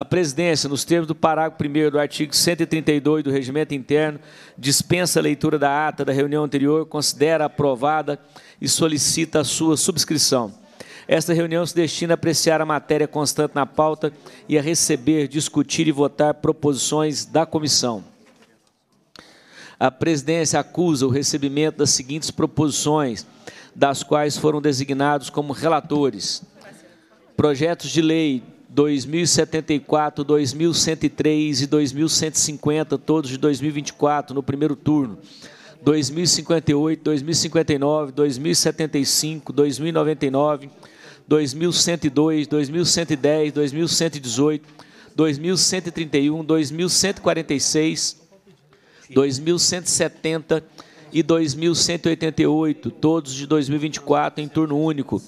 A presidência, nos termos do parágrafo 1 do artigo 132 do Regimento Interno, dispensa a leitura da ata da reunião anterior, considera aprovada e solicita a sua subscrição. Esta reunião se destina a apreciar a matéria constante na pauta e a receber, discutir e votar proposições da comissão. A presidência acusa o recebimento das seguintes proposições, das quais foram designados como relatores: projetos de lei 2074, 2103 e 2150, todos de 2024 no primeiro turno. 2058, 2059, 2075, 2099, 2102, 2110, 2118, 2131, 2146, 2170 e 2188, todos de 2024 em turno único.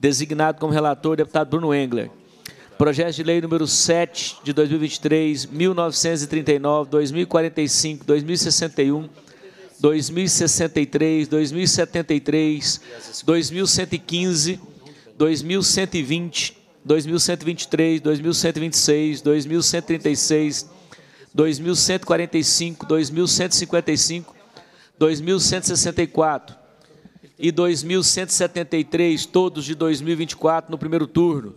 Designado como relator, deputado Bruno Engler. Projeto de Lei número 7 de 2023, 1939, 2045, 2061, 2063, 2073, 2115, 2120, 2123, 2126, 2136, 2145, 2155, 2164 e 2173, todos de 2024 no primeiro turno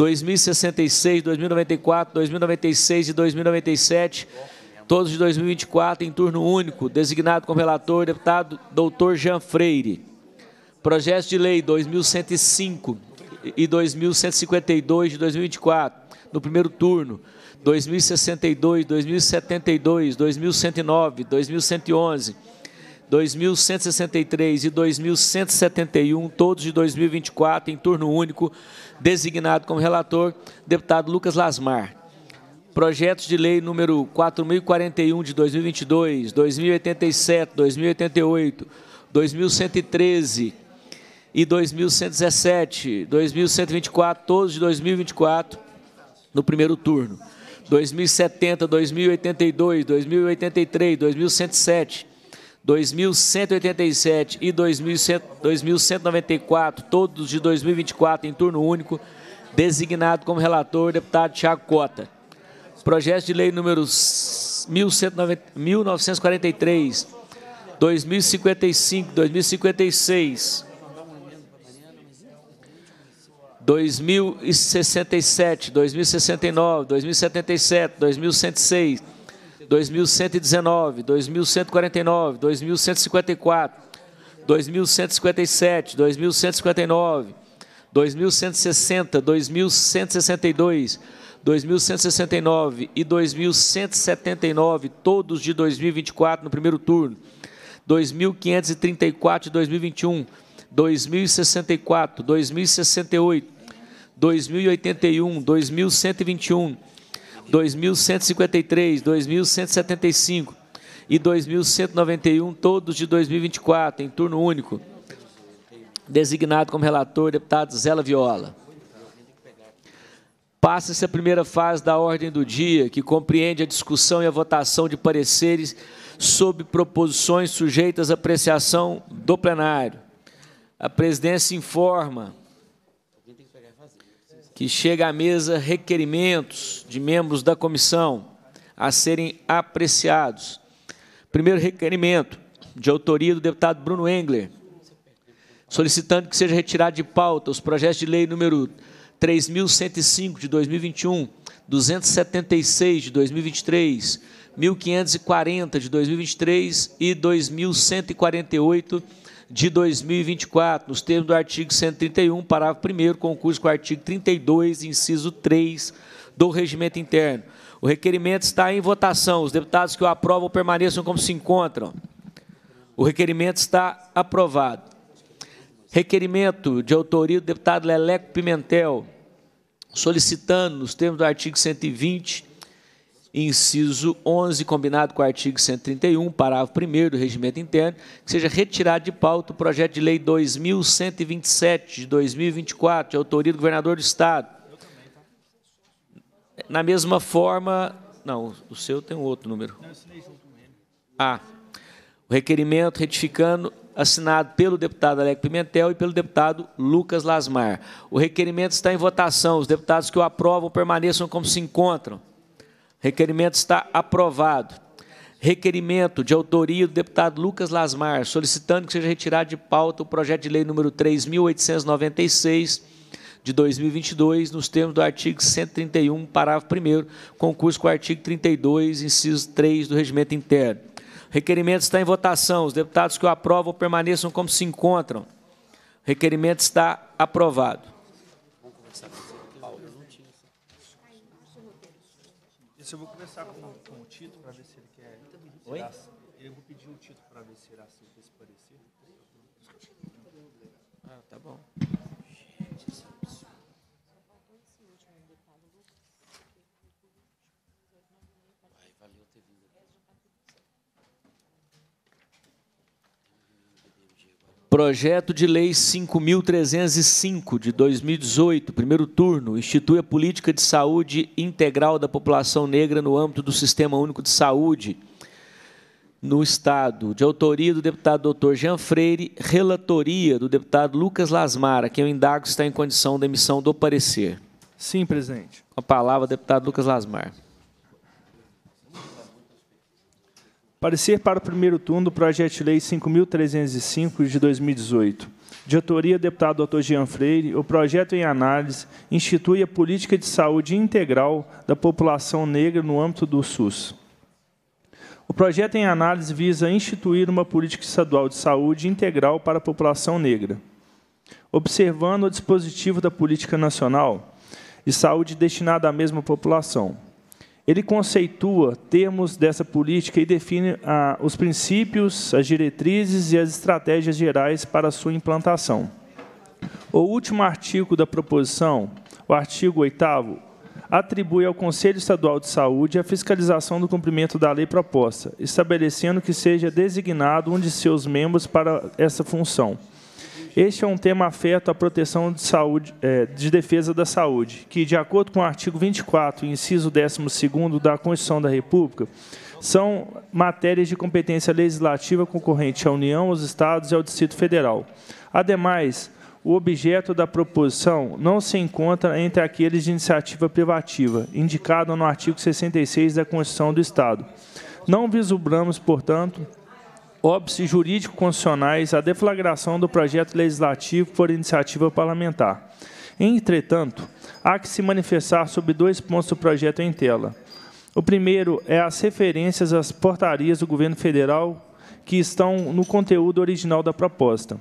2066, 2094, 2096 e 2097, todos de 2024 em turno único, designado como relator deputado doutor Jean Freire. Projeto de lei 2105 e 2152 de 2024, no primeiro turno, 2062, 2072, 2109, 2111, 2163 e 2171, todos de 2024, em turno único, designado como relator, deputado Lucas Lasmar. Projetos de lei número 4041 de 2022, 2087, 2088, 2113 e 2117, 2124, todos de 2024, no primeiro turno. 2070, 2082, 2083, 2107, 2.187 e 2.194, todos de 2024 em turno único, designado como relator o deputado Tiago Cota. Projeto de lei número 1943, 2055, 2056, 2067, 2069, 2077, 2106, 2119, 2149, 2154, 2157, 2159, 2160, 2162, 2169 e 2179, todos de 2024 no primeiro turno. 2534 de 2021, 2064, 2068, 2081, 2121, 2153, 2175 e 2191, todos de 2024, em turno único. Designado como relator, deputado Zela Viola. Passa-se a primeira fase da ordem do dia, que compreende a discussão e a votação de pareceres sobre proposições sujeitas à apreciação do plenário. A presidência informa que chega à mesa requerimentos de membros da comissão a serem apreciados. Primeiro requerimento, de autoria do deputado Bruno Engler, solicitando que seja retirado de pauta os projetos de lei número 3.105 de 2021, 276 de 2023, 1.540 de 2023 e 2.148 de 2024, nos termos do artigo 131, parágrafo 1, concurso com o artigo 32, inciso 3 do Regimento Interno. O requerimento está em votação. Os deputados que o aprovam permaneçam como se encontram. O requerimento está aprovado. Requerimento de autoria do deputado Leleco Pimentel, solicitando, nos termos do artigo 120 inciso 11, combinado com o artigo 131, parágrafo 1 do Regimento Interno, que seja retirado de pauta o projeto de lei 2127 de 2024, de autoria do governador do Estado. Na mesma forma, não, o seu tem outro número. Ah, o requerimento retificando assinado pelo deputado Alec Pimentel e pelo deputado Lucas Lasmar. O requerimento está em votação. Os deputados que o aprovam permaneçam como se encontram. Requerimento está aprovado. Requerimento de autoria do deputado Lucas Lasmar, solicitando que seja retirado de pauta o projeto de lei número 3896 de 2022, nos termos do artigo 131, parágrafo 1 concurso com o artigo 32, inciso 3 do regimento interno. Requerimento está em votação. Os deputados que o aprovam permaneçam como se encontram. Requerimento está aprovado. para ver se irá aceito se parecer? Ah, tá bom. Projeto de Lei 5.305 de 2018, primeiro turno, institui a política de saúde integral da população negra no âmbito do Sistema Único de Saúde no Estado, de autoria do deputado doutor Jean Freire, relatoria do deputado Lucas Lasmara, que eu indago se está em condição de emissão do parecer. Sim, presidente. Com a palavra, deputado Lucas Lasmar. Parecer para o primeiro turno do projeto de lei 5.305 de 2018. De autoria do deputado doutor Jean Freire, o projeto em análise institui a política de saúde integral da população negra no âmbito do SUS. O projeto em análise visa instituir uma política estadual de saúde integral para a população negra. Observando o dispositivo da Política Nacional de Saúde destinada à mesma população, ele conceitua termos dessa política e define ah, os princípios, as diretrizes e as estratégias gerais para sua implantação. O último artigo da proposição, o artigo 8 atribui ao Conselho Estadual de Saúde a fiscalização do cumprimento da lei proposta, estabelecendo que seja designado um de seus membros para essa função. Este é um tema afeto à proteção de saúde, é, de defesa da saúde, que, de acordo com o artigo 24, inciso 12 da Constituição da República, são matérias de competência legislativa concorrente à União, aos Estados e ao Distrito Federal. Ademais, o objeto da proposição não se encontra entre aqueles de iniciativa privativa, indicado no artigo 66 da Constituição do Estado. Não vislumbramos, portanto, óbices jurídico-constitucionais à deflagração do projeto legislativo por iniciativa parlamentar. Entretanto, há que se manifestar sobre dois pontos do projeto em tela. O primeiro é as referências às portarias do governo federal que estão no conteúdo original da proposta.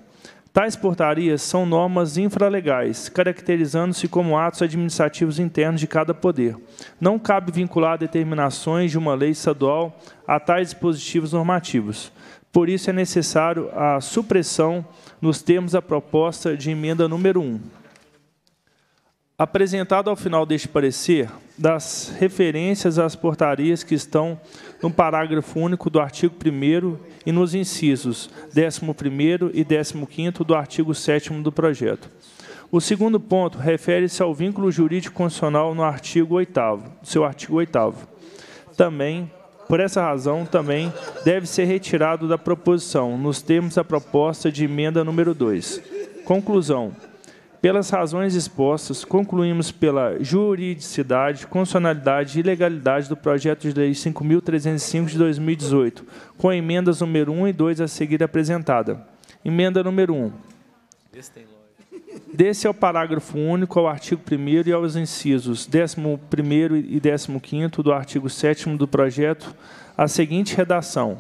Tais portarias são normas infralegais, caracterizando-se como atos administrativos internos de cada poder. Não cabe vincular determinações de uma lei estadual a tais dispositivos normativos. Por isso é necessário a supressão nos termos da proposta de emenda número 1 apresentado ao final deste parecer das referências às portarias que estão no parágrafo único do artigo 1 e nos incisos 11º e 15º do artigo 7 do projeto. O segundo ponto refere-se ao vínculo jurídico constitucional no artigo 8 seu artigo 8 Também, por essa razão, também deve ser retirado da proposição, nos termos da proposta de emenda número 2. Conclusão. Pelas razões expostas, concluímos pela juridicidade, constitucionalidade e legalidade do projeto de lei 5.305 de 2018, com emendas número 1 e 2 a seguir apresentada. Emenda número 1. Desse ao parágrafo único, ao artigo 1 e aos incisos 11 e 15 do artigo 7 do projeto, a seguinte redação.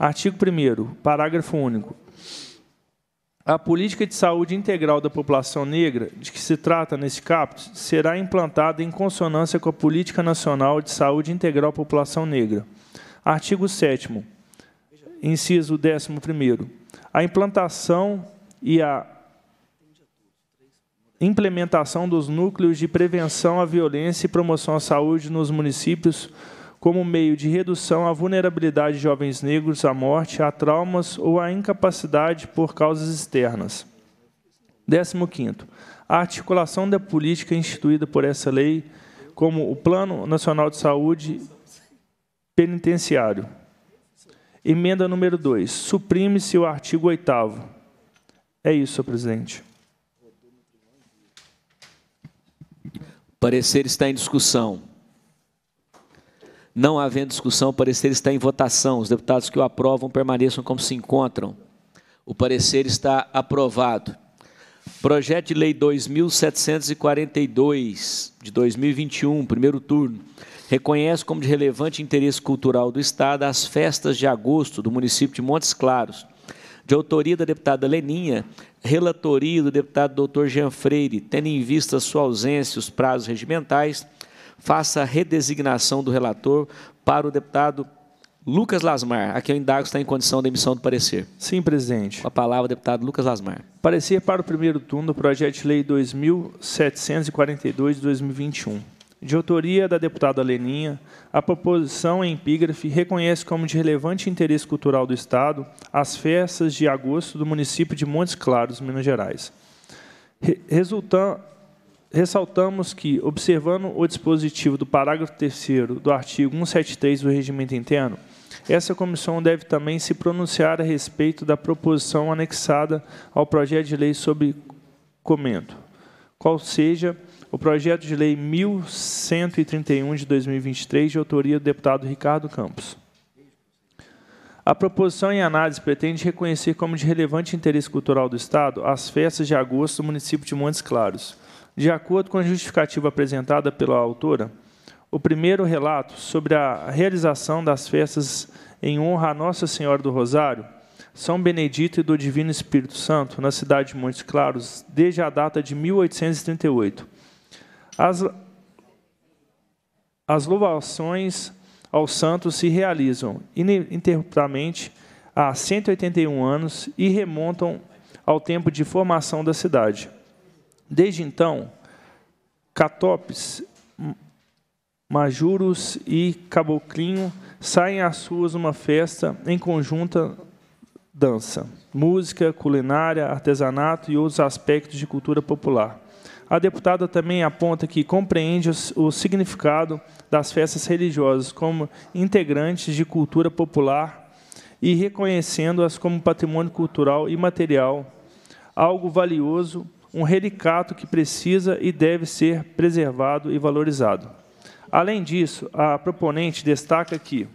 Artigo 1 parágrafo único. A política de saúde integral da população negra, de que se trata nesse capítulo, será implantada em consonância com a Política Nacional de Saúde Integral à População Negra. Artigo 7 inciso 11 A implantação e a implementação dos núcleos de prevenção à violência e promoção à saúde nos municípios como meio de redução à vulnerabilidade de jovens negros à morte, a traumas ou à incapacidade por causas externas. 15. A articulação da política instituída por essa lei, como o Plano Nacional de Saúde Penitenciário. Emenda número 2. Suprime-se o artigo 8. É isso, senhor presidente. O parecer está em discussão. Não havendo discussão, o parecer está em votação. Os deputados que o aprovam permaneçam como se encontram. O parecer está aprovado. Projeto de Lei 2742, de 2021, primeiro turno, reconhece como de relevante interesse cultural do Estado as festas de agosto do município de Montes Claros, de autoria da deputada Leninha, relatoria do deputado doutor Jean Freire, tendo em vista sua ausência e os prazos regimentais, faça a redesignação do relator para o deputado Lucas Lasmar, a quem eu é indago está em condição de emissão do parecer. Sim, presidente. Com a palavra, deputado Lucas Lasmar. Parecer para o primeiro turno do projeto de lei 2742 de 2021. De autoria da deputada Leninha, a proposição em é epígrafe reconhece como de relevante interesse cultural do Estado as festas de agosto do município de Montes Claros, Minas Gerais, resultam ressaltamos que, observando o dispositivo do parágrafo 3 do artigo 173 do Regimento Interno, essa comissão deve também se pronunciar a respeito da proposição anexada ao projeto de lei sobre comento, qual seja o projeto de lei 1131 de 2023, de autoria do deputado Ricardo Campos. A proposição em análise pretende reconhecer como de relevante interesse cultural do Estado as festas de agosto do município de Montes Claros de acordo com a justificativa apresentada pela autora, o primeiro relato sobre a realização das festas em honra a Nossa Senhora do Rosário, São Benedito e do Divino Espírito Santo, na cidade de Montes Claros, desde a data de 1838. As, as louvações aos santos se realizam ininterruptamente há 181 anos e remontam ao tempo de formação da cidade. Desde então, Catopes, Majuros e Caboclinho saem às ruas uma festa em conjunta dança, música, culinária, artesanato e outros aspectos de cultura popular. A deputada também aponta que compreende o significado das festas religiosas como integrantes de cultura popular e reconhecendo-as como patrimônio cultural e material, algo valioso um relicato que precisa e deve ser preservado e valorizado. Além disso, a proponente destaca que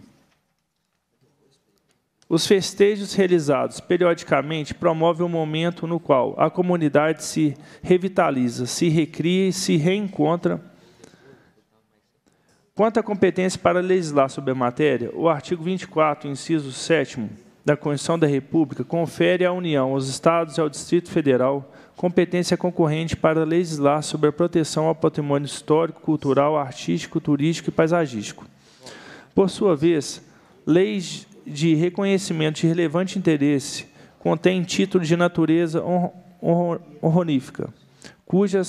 os festejos realizados periodicamente promovem um momento no qual a comunidade se revitaliza, se recria e se reencontra. Quanto à competência para legislar sobre a matéria, o artigo 24, inciso 7 da Constituição da República confere à União, aos Estados e ao Distrito Federal competência concorrente para legislar sobre a proteção ao patrimônio histórico, cultural, artístico, turístico e paisagístico. Por sua vez, leis de reconhecimento de relevante interesse contêm títulos de natureza honorífica, cuja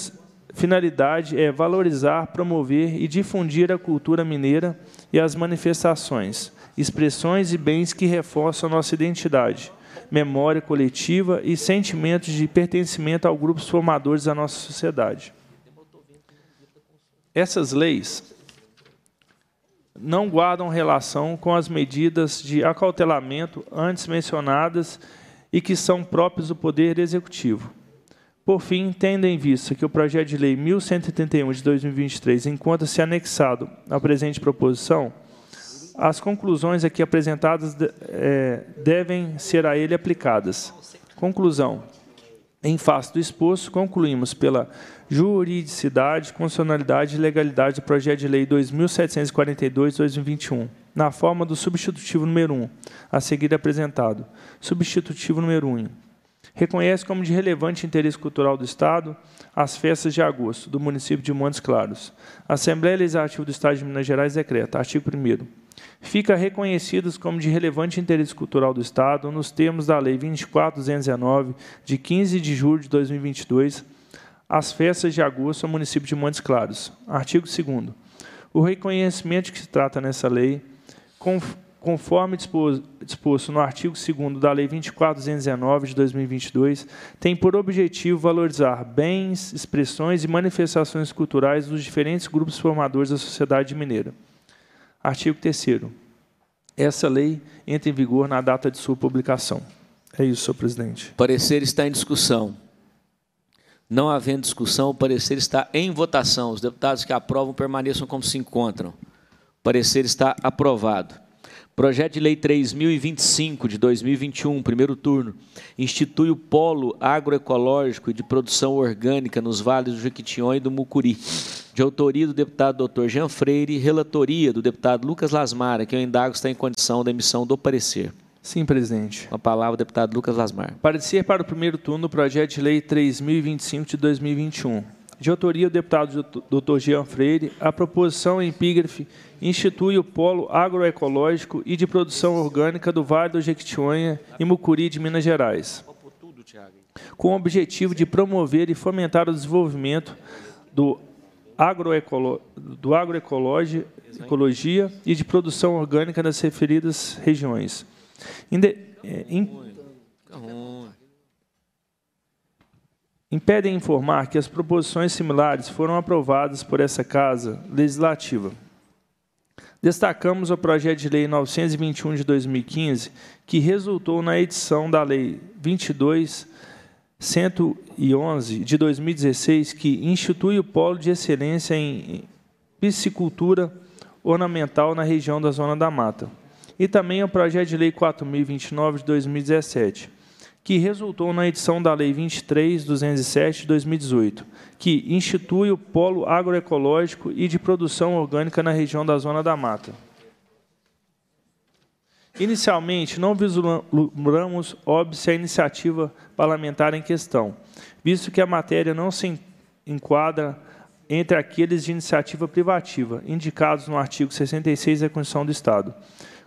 finalidade é valorizar, promover e difundir a cultura mineira e as manifestações, expressões e bens que reforçam nossa identidade, memória coletiva e sentimentos de pertencimento aos grupos formadores da nossa sociedade. Essas leis não guardam relação com as medidas de acautelamento antes mencionadas e que são próprias do Poder Executivo. Por fim, tendo em vista que o projeto de lei 1181 de 2023 encontra-se anexado à presente proposição, as conclusões aqui apresentadas é, devem ser a ele aplicadas. Conclusão. Em face do exposto, concluímos pela juridicidade, constitucionalidade e legalidade do projeto de lei 2742-2021, na forma do substitutivo número 1, a seguir apresentado. Substitutivo número 1. Reconhece como de relevante interesse cultural do Estado as festas de agosto do município de Montes Claros. Assembleia Legislativa do Estado de Minas Gerais decreta, artigo 1 fica reconhecidos como de relevante interesse cultural do Estado nos termos da Lei 24219, de 15 de julho de 2022, as festas de agosto ao município de Montes Claros. Artigo 2 O reconhecimento que se trata nessa lei, conforme disposto no artigo 2 da Lei 24219 de 2022, tem por objetivo valorizar bens, expressões e manifestações culturais dos diferentes grupos formadores da sociedade mineira. Artigo 3 Essa lei entra em vigor na data de sua publicação. É isso, senhor presidente. O parecer está em discussão. Não havendo discussão, o parecer está em votação. Os deputados que aprovam permaneçam como se encontram. O parecer está aprovado. Projeto de Lei 3025 de 2021, primeiro turno, institui o Polo Agroecológico e de Produção Orgânica nos Vales do Jequitinhon e do Mucuri, de autoria do deputado Dr. Jean Freire e relatoria do deputado Lucas Lasmara, que eu indago está em condição da emissão do parecer. Sim, presidente. Com a palavra, deputado Lucas Lasmar. Parecer para o primeiro turno do projeto de lei 3025 de 2021. De autoria do deputado Dr. Jean Freire, a proposição em é epígrafe institui o Polo Agroecológico e de Produção Orgânica do Vale do Jequitinhonha e Mucuri de Minas Gerais, com o objetivo de promover e fomentar o desenvolvimento do agroecolo, do agroecologia e de produção orgânica nas referidas regiões. Inde, é, in, impedem informar que as proposições similares foram aprovadas por essa Casa Legislativa. Destacamos o projeto de lei 921 de 2015, que resultou na edição da lei 22.111 de 2016, que institui o polo de excelência em piscicultura ornamental na região da Zona da Mata. E também o projeto de lei 4029 de 2017, que resultou na edição da Lei 23.207 de 2018, que institui o Polo Agroecológico e de Produção Orgânica na região da Zona da Mata. Inicialmente, não vislumbramos, óbvio, a iniciativa parlamentar em questão, visto que a matéria não se enquadra entre aqueles de iniciativa privativa, indicados no artigo 66 da Constituição do Estado.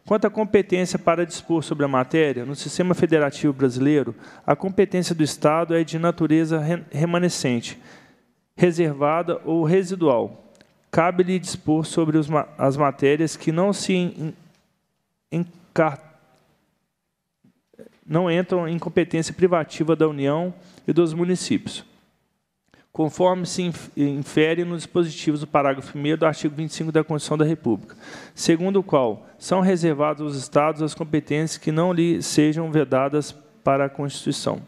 Quanto à competência para dispor sobre a matéria, no sistema federativo brasileiro, a competência do Estado é de natureza remanescente, reservada ou residual. Cabe-lhe dispor sobre as matérias que não se encartam não entram em competência privativa da União e dos municípios conforme se infere nos dispositivos do parágrafo 1 do artigo 25 da Constituição da República, segundo o qual são reservados aos Estados as competências que não lhe sejam vedadas para a Constituição.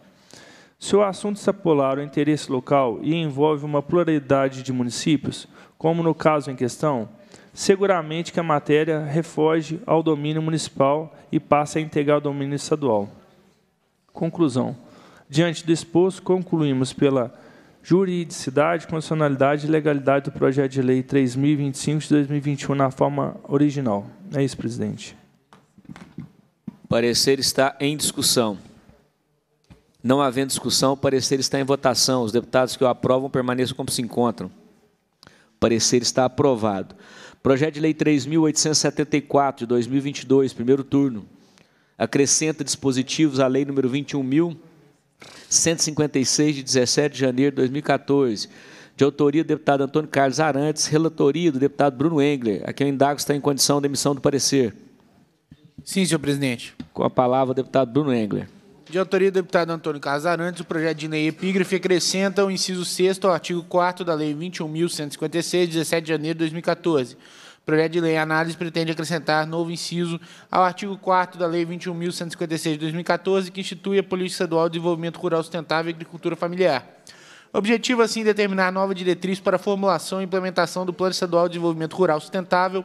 Se o assunto extrapolar o interesse local e envolve uma pluralidade de municípios, como no caso em questão, seguramente que a matéria refoge ao domínio municipal e passa a integrar o domínio estadual. Conclusão. Diante do exposto, concluímos pela juridicidade, condicionalidade e legalidade do projeto de lei 3025 de 2021 na forma original. É isso, presidente. O parecer está em discussão. Não havendo discussão, o parecer está em votação. Os deputados que o aprovam permaneçam como se encontram. O parecer está aprovado. Projeto de Lei 3.874, de 2022, primeiro turno. Acrescenta dispositivos à Lei 21 21.000. 156, de 17 de janeiro de 2014, de autoria do deputado Antônio Carlos Arantes, relatoria do deputado Bruno Engler, a quem eu indago está em condição de emissão do parecer. Sim, senhor presidente. Com a palavra, o deputado Bruno Engler. De autoria do deputado Antônio Carlos Arantes, o projeto de lei epígrafe acrescenta o inciso 6 ao artigo 4 da Lei 21.156, 17 de janeiro de 2014, projeto de lei análise pretende acrescentar novo inciso ao artigo 4 da Lei 21.156 de 2014, que institui a Política Estadual de Desenvolvimento Rural Sustentável e Agricultura Familiar. Objetivo, é, assim, determinar nova diretriz para a formulação e implementação do Plano Estadual de Desenvolvimento Rural Sustentável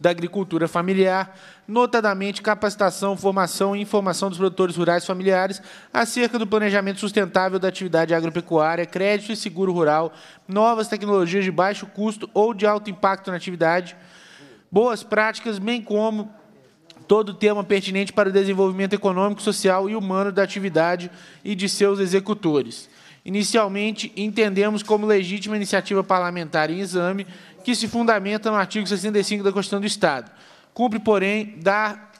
da agricultura familiar, notadamente capacitação, formação e informação dos produtores rurais familiares acerca do planejamento sustentável da atividade agropecuária, crédito e seguro rural, novas tecnologias de baixo custo ou de alto impacto na atividade, boas práticas, bem como todo tema pertinente para o desenvolvimento econômico, social e humano da atividade e de seus executores. Inicialmente, entendemos como legítima iniciativa parlamentar em exame que se fundamenta no artigo 65 da Constituição do Estado. Cumpre, porém, dar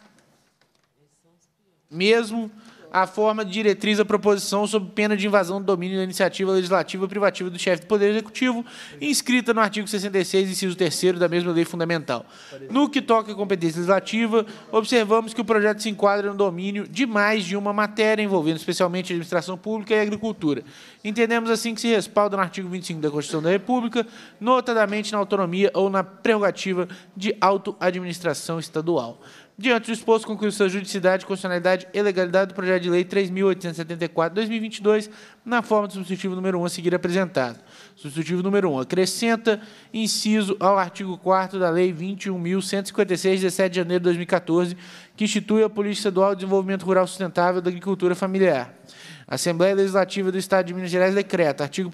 mesmo a forma de diretriz da proposição sob pena de invasão do domínio da iniciativa legislativa privativa do chefe do Poder Executivo, inscrita no artigo 66, inciso 3 da mesma lei fundamental. No que toca à competência legislativa, observamos que o projeto se enquadra no domínio de mais de uma matéria, envolvendo especialmente a administração pública e a agricultura. Entendemos assim que se respalda no artigo 25 da Constituição da República, notadamente na autonomia ou na prerrogativa de autoadministração estadual. Diante do exposto, concluiu-se a juridicidade, constitucionalidade e legalidade do projeto de lei 3.874-2022, na forma do substitutivo número 1 a seguir apresentado. Substitutivo número 1. Acrescenta inciso ao artigo 4 da Lei 21.156, 17 de janeiro de 2014, que institui a Política Estadual de Desenvolvimento Rural Sustentável da Agricultura Familiar. Assembleia Legislativa do Estado de Minas Gerais decreta, artigo 1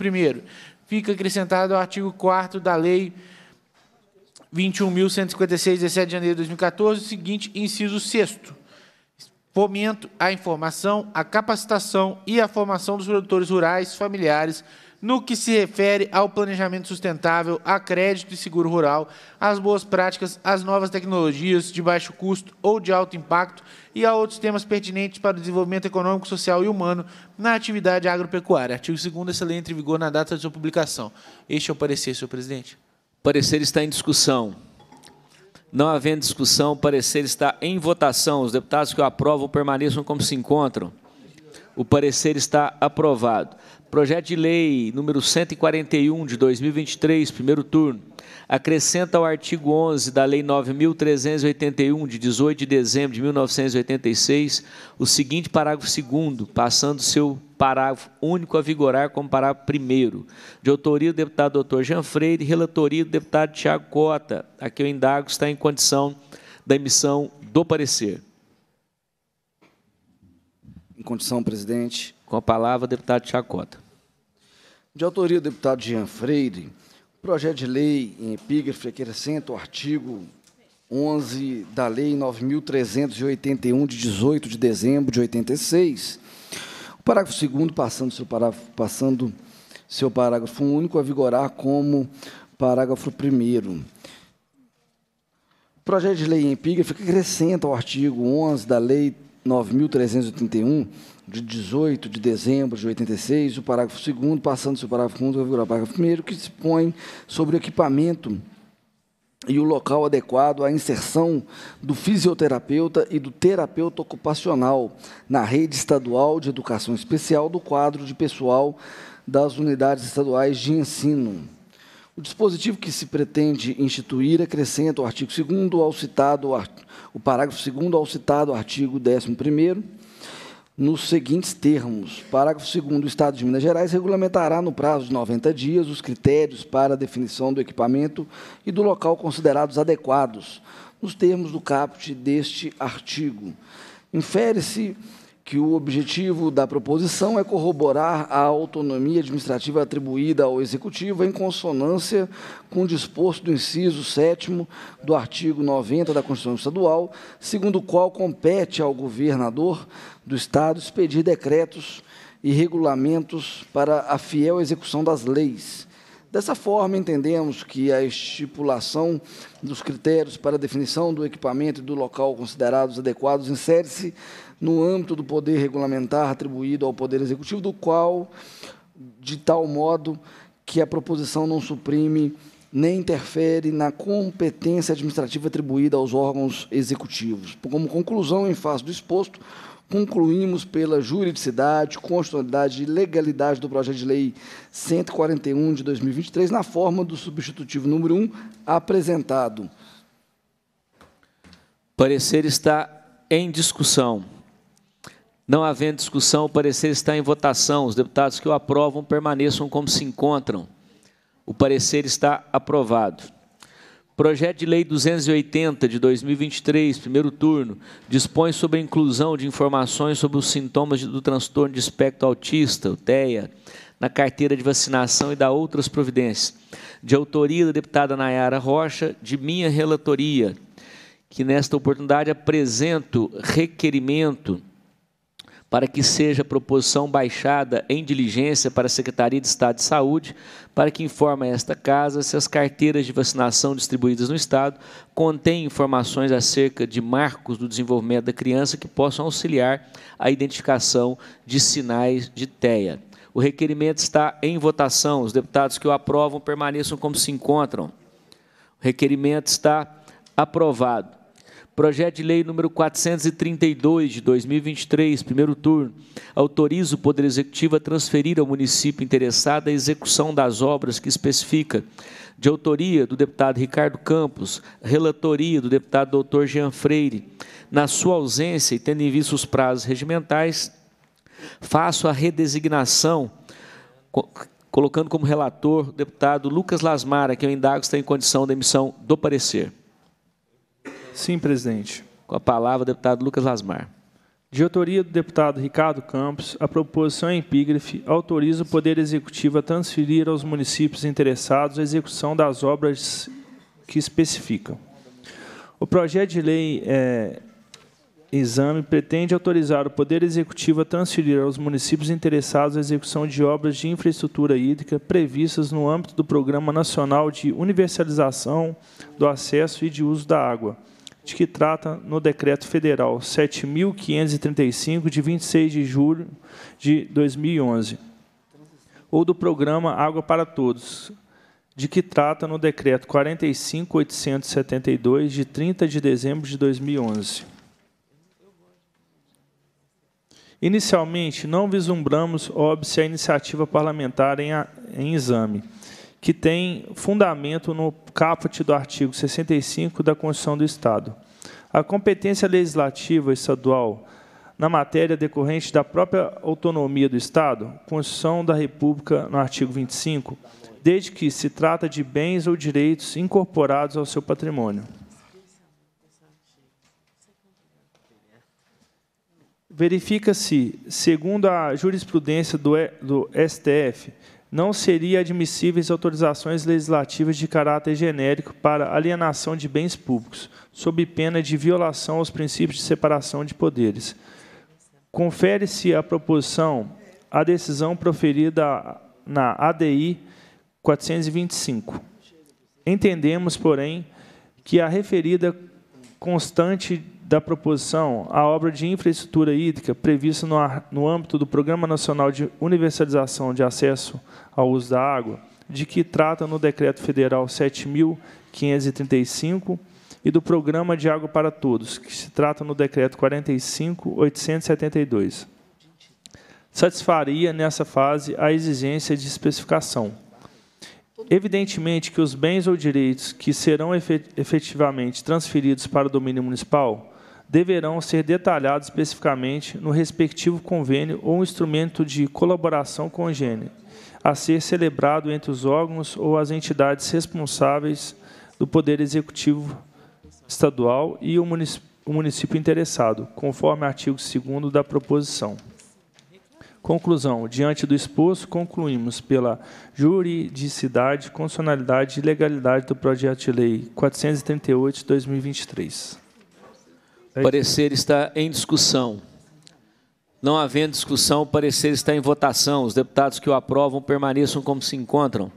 fica acrescentado ao artigo 4 da Lei 21.156, 17 de janeiro de 2014, seguinte inciso 6 fomento à informação, à capacitação e à formação dos produtores rurais familiares no que se refere ao planejamento sustentável, a crédito e seguro rural, às boas práticas, às novas tecnologias de baixo custo ou de alto impacto e a outros temas pertinentes para o desenvolvimento econômico, social e humano na atividade agropecuária. Artigo 2 essa lei entra em vigor na data de sua publicação. Este é o parecer, senhor presidente parecer está em discussão. Não havendo discussão, o parecer está em votação. Os deputados que o aprovam permaneçam como se encontram. O parecer está aprovado. Projeto de Lei número 141 de 2023, primeiro turno, acrescenta ao artigo 11 da Lei 9.381 de 18 de dezembro de 1986 o seguinte parágrafo segundo, passando seu parágrafo único a vigorar como parágrafo primeiro, de autoria do deputado doutor Jean Freire, relatoria do deputado Tiago Cota, a que eu indago está em condição da emissão do parecer. Em condição, presidente. Com a palavra, deputado Tiago Cota de autoria do deputado Jean Freire, o projeto de lei em epígrafe acrescenta o artigo 11 da Lei 9.381, de 18 de dezembro de 86. O parágrafo 2 passando seu parágrafo, passando seu parágrafo único a vigorar como parágrafo 1 Projeto de lei em epígrafe acrescenta o artigo 11 da Lei 9.381, de 18 de dezembro de 86, o parágrafo 2 passando-se o parágrafo 1 vírgula parágrafo 1 que dispõe sobre o equipamento e o local adequado à inserção do fisioterapeuta e do terapeuta ocupacional na rede estadual de educação especial do quadro de pessoal das unidades estaduais de ensino. O dispositivo que se pretende instituir acrescenta o artigo 2 ao citado o parágrafo 2 ao citado artigo 11 nos seguintes termos. Parágrafo 2 O Estado de Minas Gerais regulamentará, no prazo de 90 dias, os critérios para a definição do equipamento e do local considerados adequados, nos termos do caput deste artigo. Infere-se que o objetivo da proposição é corroborar a autonomia administrativa atribuída ao Executivo em consonância com o disposto do inciso 7 do artigo 90 da Constituição Estadual, segundo o qual compete ao governador do Estado expedir decretos e regulamentos para a fiel execução das leis. Dessa forma, entendemos que a estipulação dos critérios para definição do equipamento e do local considerados adequados insere-se no âmbito do poder regulamentar atribuído ao Poder Executivo, do qual, de tal modo que a proposição não suprime nem interfere na competência administrativa atribuída aos órgãos executivos. Como conclusão, em face do exposto, concluímos pela juridicidade, constitucionalidade e legalidade do projeto de lei 141 de 2023 na forma do substitutivo número 1 apresentado. Parecer está em discussão. Não havendo discussão, o parecer está em votação. Os deputados que o aprovam permaneçam como se encontram. O parecer está aprovado. Projeto de Lei 280 de 2023, primeiro turno, dispõe sobre a inclusão de informações sobre os sintomas do transtorno de espectro autista, o TEA, na carteira de vacinação e da outras providências. De autoria da deputada Nayara Rocha, de minha relatoria, que nesta oportunidade apresento requerimento para que seja proposição baixada em diligência para a Secretaria de Estado de Saúde, para que informe a esta Casa se as carteiras de vacinação distribuídas no Estado contêm informações acerca de marcos do desenvolvimento da criança que possam auxiliar a identificação de sinais de TEA. O requerimento está em votação. Os deputados que o aprovam permaneçam como se encontram. O requerimento está aprovado. Projeto de Lei número 432 de 2023, primeiro turno, autoriza o Poder Executivo a transferir ao município interessado a execução das obras que especifica. De autoria do deputado Ricardo Campos, relatoria do deputado doutor Jean Freire. Na sua ausência e tendo em vista os prazos regimentais, faço a redesignação colocando como relator o deputado Lucas Lasmara, que eu indago está em condição de emissão do parecer. Sim, presidente. Com a palavra, o deputado Lucas Lasmar. De autoria do deputado Ricardo Campos, a proposição em é epígrafe autoriza o Poder Executivo a transferir aos municípios interessados a execução das obras que especificam. O projeto de lei é, exame pretende autorizar o Poder Executivo a transferir aos municípios interessados a execução de obras de infraestrutura hídrica previstas no âmbito do Programa Nacional de Universalização do Acesso e de Uso da Água, de que trata no Decreto Federal 7.535, de 26 de julho de 2011, ou do Programa Água para Todos, de que trata no Decreto 45.872, de 30 de dezembro de 2011. Inicialmente, não vislumbramos, óbvio, a iniciativa parlamentar em, a, em exame, que tem fundamento no caput do artigo 65 da Constituição do Estado. A competência legislativa estadual na matéria decorrente da própria autonomia do Estado, Constituição da República, no artigo 25, desde que se trata de bens ou direitos incorporados ao seu patrimônio. Verifica-se, segundo a jurisprudência do, STF, não seria admissíveis autorizações legislativas de caráter genérico para alienação de bens públicos, sob pena de violação aos princípios de separação de poderes. Confere-se à proposição a decisão proferida na ADI 425. Entendemos, porém, que a referida constante da proposição a obra de infraestrutura hídrica prevista no, no âmbito do Programa Nacional de Universalização de Acesso ao Uso da Água, de que trata no Decreto Federal 7.535 e do Programa de Água para Todos, que se trata no Decreto 45.872. Satisfaria, nessa fase, a exigência de especificação. Evidentemente que os bens ou direitos que serão efetivamente transferidos para o domínio municipal deverão ser detalhados especificamente no respectivo convênio ou instrumento de colaboração congênere, a ser celebrado entre os órgãos ou as entidades responsáveis do Poder Executivo Estadual e o município interessado, conforme artigo 2 da proposição. Conclusão. Diante do exposto, concluímos pela juridicidade, constitucionalidade e legalidade do projeto de lei 438 2023. O parecer está em discussão. Não havendo discussão, o parecer está em votação. Os deputados que o aprovam permaneçam como se encontram.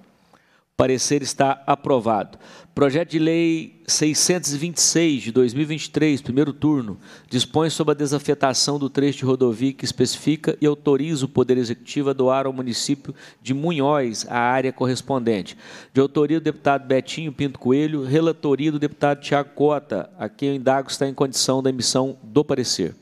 Parecer está aprovado. Projeto de Lei 626 de 2023, primeiro turno, dispõe sobre a desafetação do trecho de rodovia que especifica e autoriza o Poder Executivo a doar ao município de Munhoz a área correspondente. De autoria do deputado Betinho Pinto Coelho, relatoria do deputado Tiago Cota, a quem eu indago está em condição da emissão do parecer.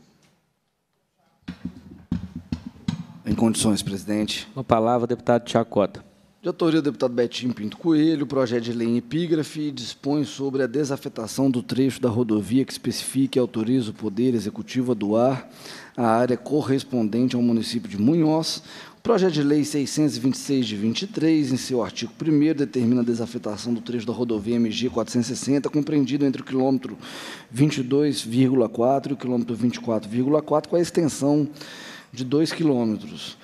Em condições, presidente. Com a palavra, deputado Tiago Cota de autoria do deputado Betinho Pinto Coelho, o projeto de lei em epígrafe dispõe sobre a desafetação do trecho da rodovia que especifica e autoriza o Poder Executivo a doar a área correspondente ao município de Munhoz. O projeto de lei 626 de 23, em seu artigo 1 determina a desafetação do trecho da rodovia MG 460, compreendido entre o quilômetro 22,4 e o quilômetro 24,4, com a extensão de 2 quilômetros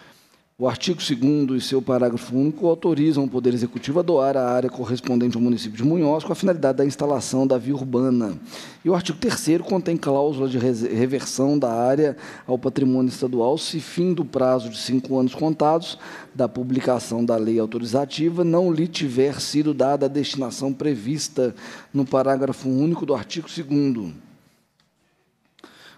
o artigo 2 e seu parágrafo único autorizam o Poder Executivo a doar a área correspondente ao município de Munhoz com a finalidade da instalação da via urbana. E o artigo 3 contém cláusula de reversão da área ao patrimônio estadual se fim do prazo de cinco anos contados da publicação da lei autorizativa não lhe tiver sido dada a destinação prevista no parágrafo único do artigo 2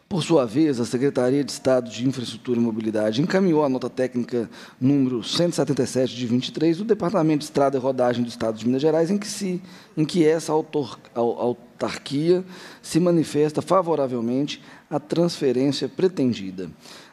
por sua vez, a Secretaria de Estado de Infraestrutura e Mobilidade encaminhou a nota técnica número 177 de 23 do Departamento de Estrada e Rodagem do Estado de Minas Gerais, em que, se, em que essa autor, autarquia se manifesta favoravelmente à transferência pretendida.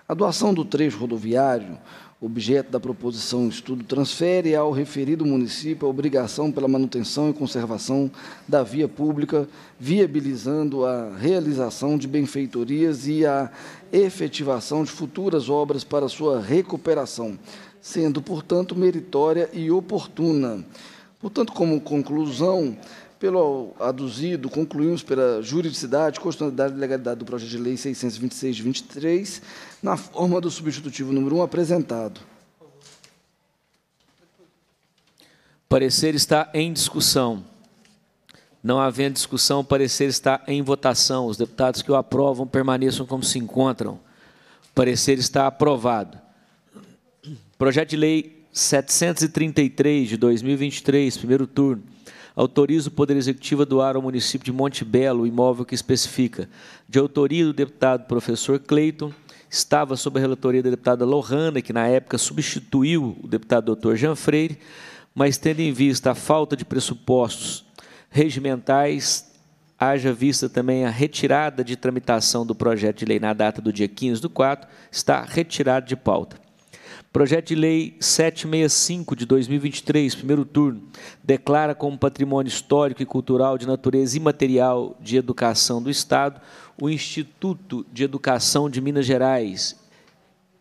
A doação do trecho rodoviário objeto da proposição estudo, transfere ao referido município a obrigação pela manutenção e conservação da via pública, viabilizando a realização de benfeitorias e a efetivação de futuras obras para sua recuperação, sendo, portanto, meritória e oportuna. Portanto, como conclusão, pelo aduzido, concluímos pela juridicidade, constitucionalidade e legalidade do projeto de lei 626 de 23, na forma do substitutivo número 1 apresentado. Parecer está em discussão. Não havendo discussão, o parecer está em votação. Os deputados que o aprovam permaneçam como se encontram. O parecer está aprovado. Projeto de lei 733 de 2023, primeiro turno autoriza o Poder Executivo a doar ao município de Monte Belo o imóvel que especifica. De autoria do deputado professor Cleiton, estava sob a relatoria da deputada Lohana, que na época substituiu o deputado doutor Jean Freire, mas tendo em vista a falta de pressupostos regimentais, haja vista também a retirada de tramitação do projeto de lei na data do dia 15 do 4, está retirado de pauta. Projeto de Lei 765 de 2023, primeiro turno, declara como patrimônio histórico e cultural de natureza imaterial de educação do Estado o Instituto de Educação de Minas Gerais,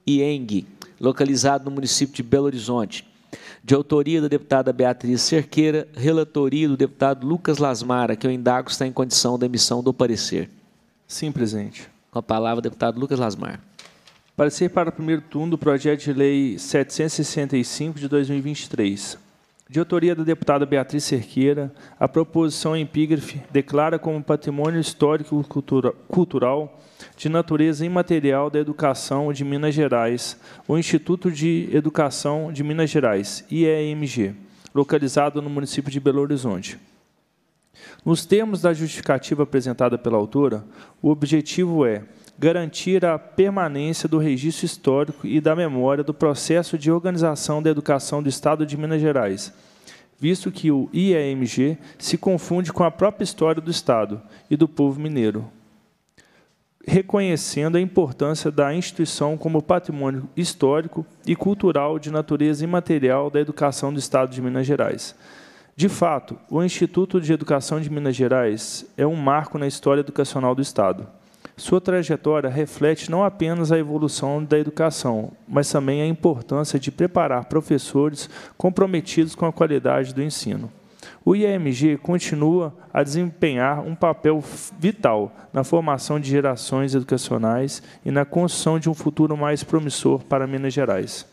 IENG, localizado no município de Belo Horizonte. De autoria da deputada Beatriz Cerqueira, relatoria do deputado Lucas Lasmara, que eu indago está em condição da emissão do parecer. Sim, presidente. Com a palavra, deputado Lucas Lasmar. Parecer para o primeiro turno do projeto de lei 765 de 2023. De autoria da deputada Beatriz Cerqueira, a proposição em epígrafe declara como patrimônio histórico cultural de natureza imaterial da educação de Minas Gerais o Instituto de Educação de Minas Gerais, IEMG, localizado no município de Belo Horizonte. Nos termos da justificativa apresentada pela autora, o objetivo é garantir a permanência do registro histórico e da memória do processo de organização da educação do Estado de Minas Gerais, visto que o IEMG se confunde com a própria história do Estado e do povo mineiro, reconhecendo a importância da instituição como patrimônio histórico e cultural de natureza imaterial da educação do Estado de Minas Gerais. De fato, o Instituto de Educação de Minas Gerais é um marco na história educacional do Estado. Sua trajetória reflete não apenas a evolução da educação, mas também a importância de preparar professores comprometidos com a qualidade do ensino. O IEMG continua a desempenhar um papel vital na formação de gerações educacionais e na construção de um futuro mais promissor para Minas Gerais.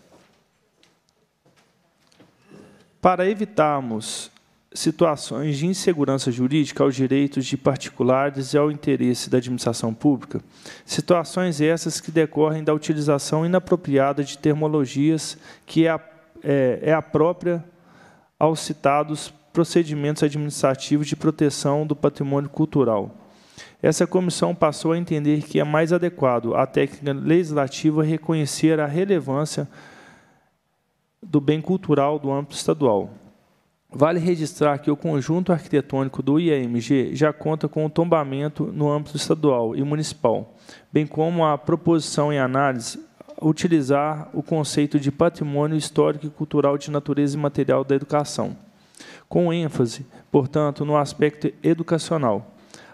Para evitarmos situações de insegurança jurídica aos direitos de particulares e ao interesse da administração pública, situações essas que decorrem da utilização inapropriada de termologias que é a, é, é a própria aos citados procedimentos administrativos de proteção do patrimônio cultural. Essa comissão passou a entender que é mais adequado a técnica legislativa reconhecer a relevância do bem cultural do âmbito estadual, Vale registrar que o conjunto arquitetônico do IAMG já conta com o tombamento no âmbito estadual e municipal, bem como a proposição em análise utilizar o conceito de patrimônio histórico e cultural de natureza imaterial da educação, com ênfase, portanto, no aspecto educacional.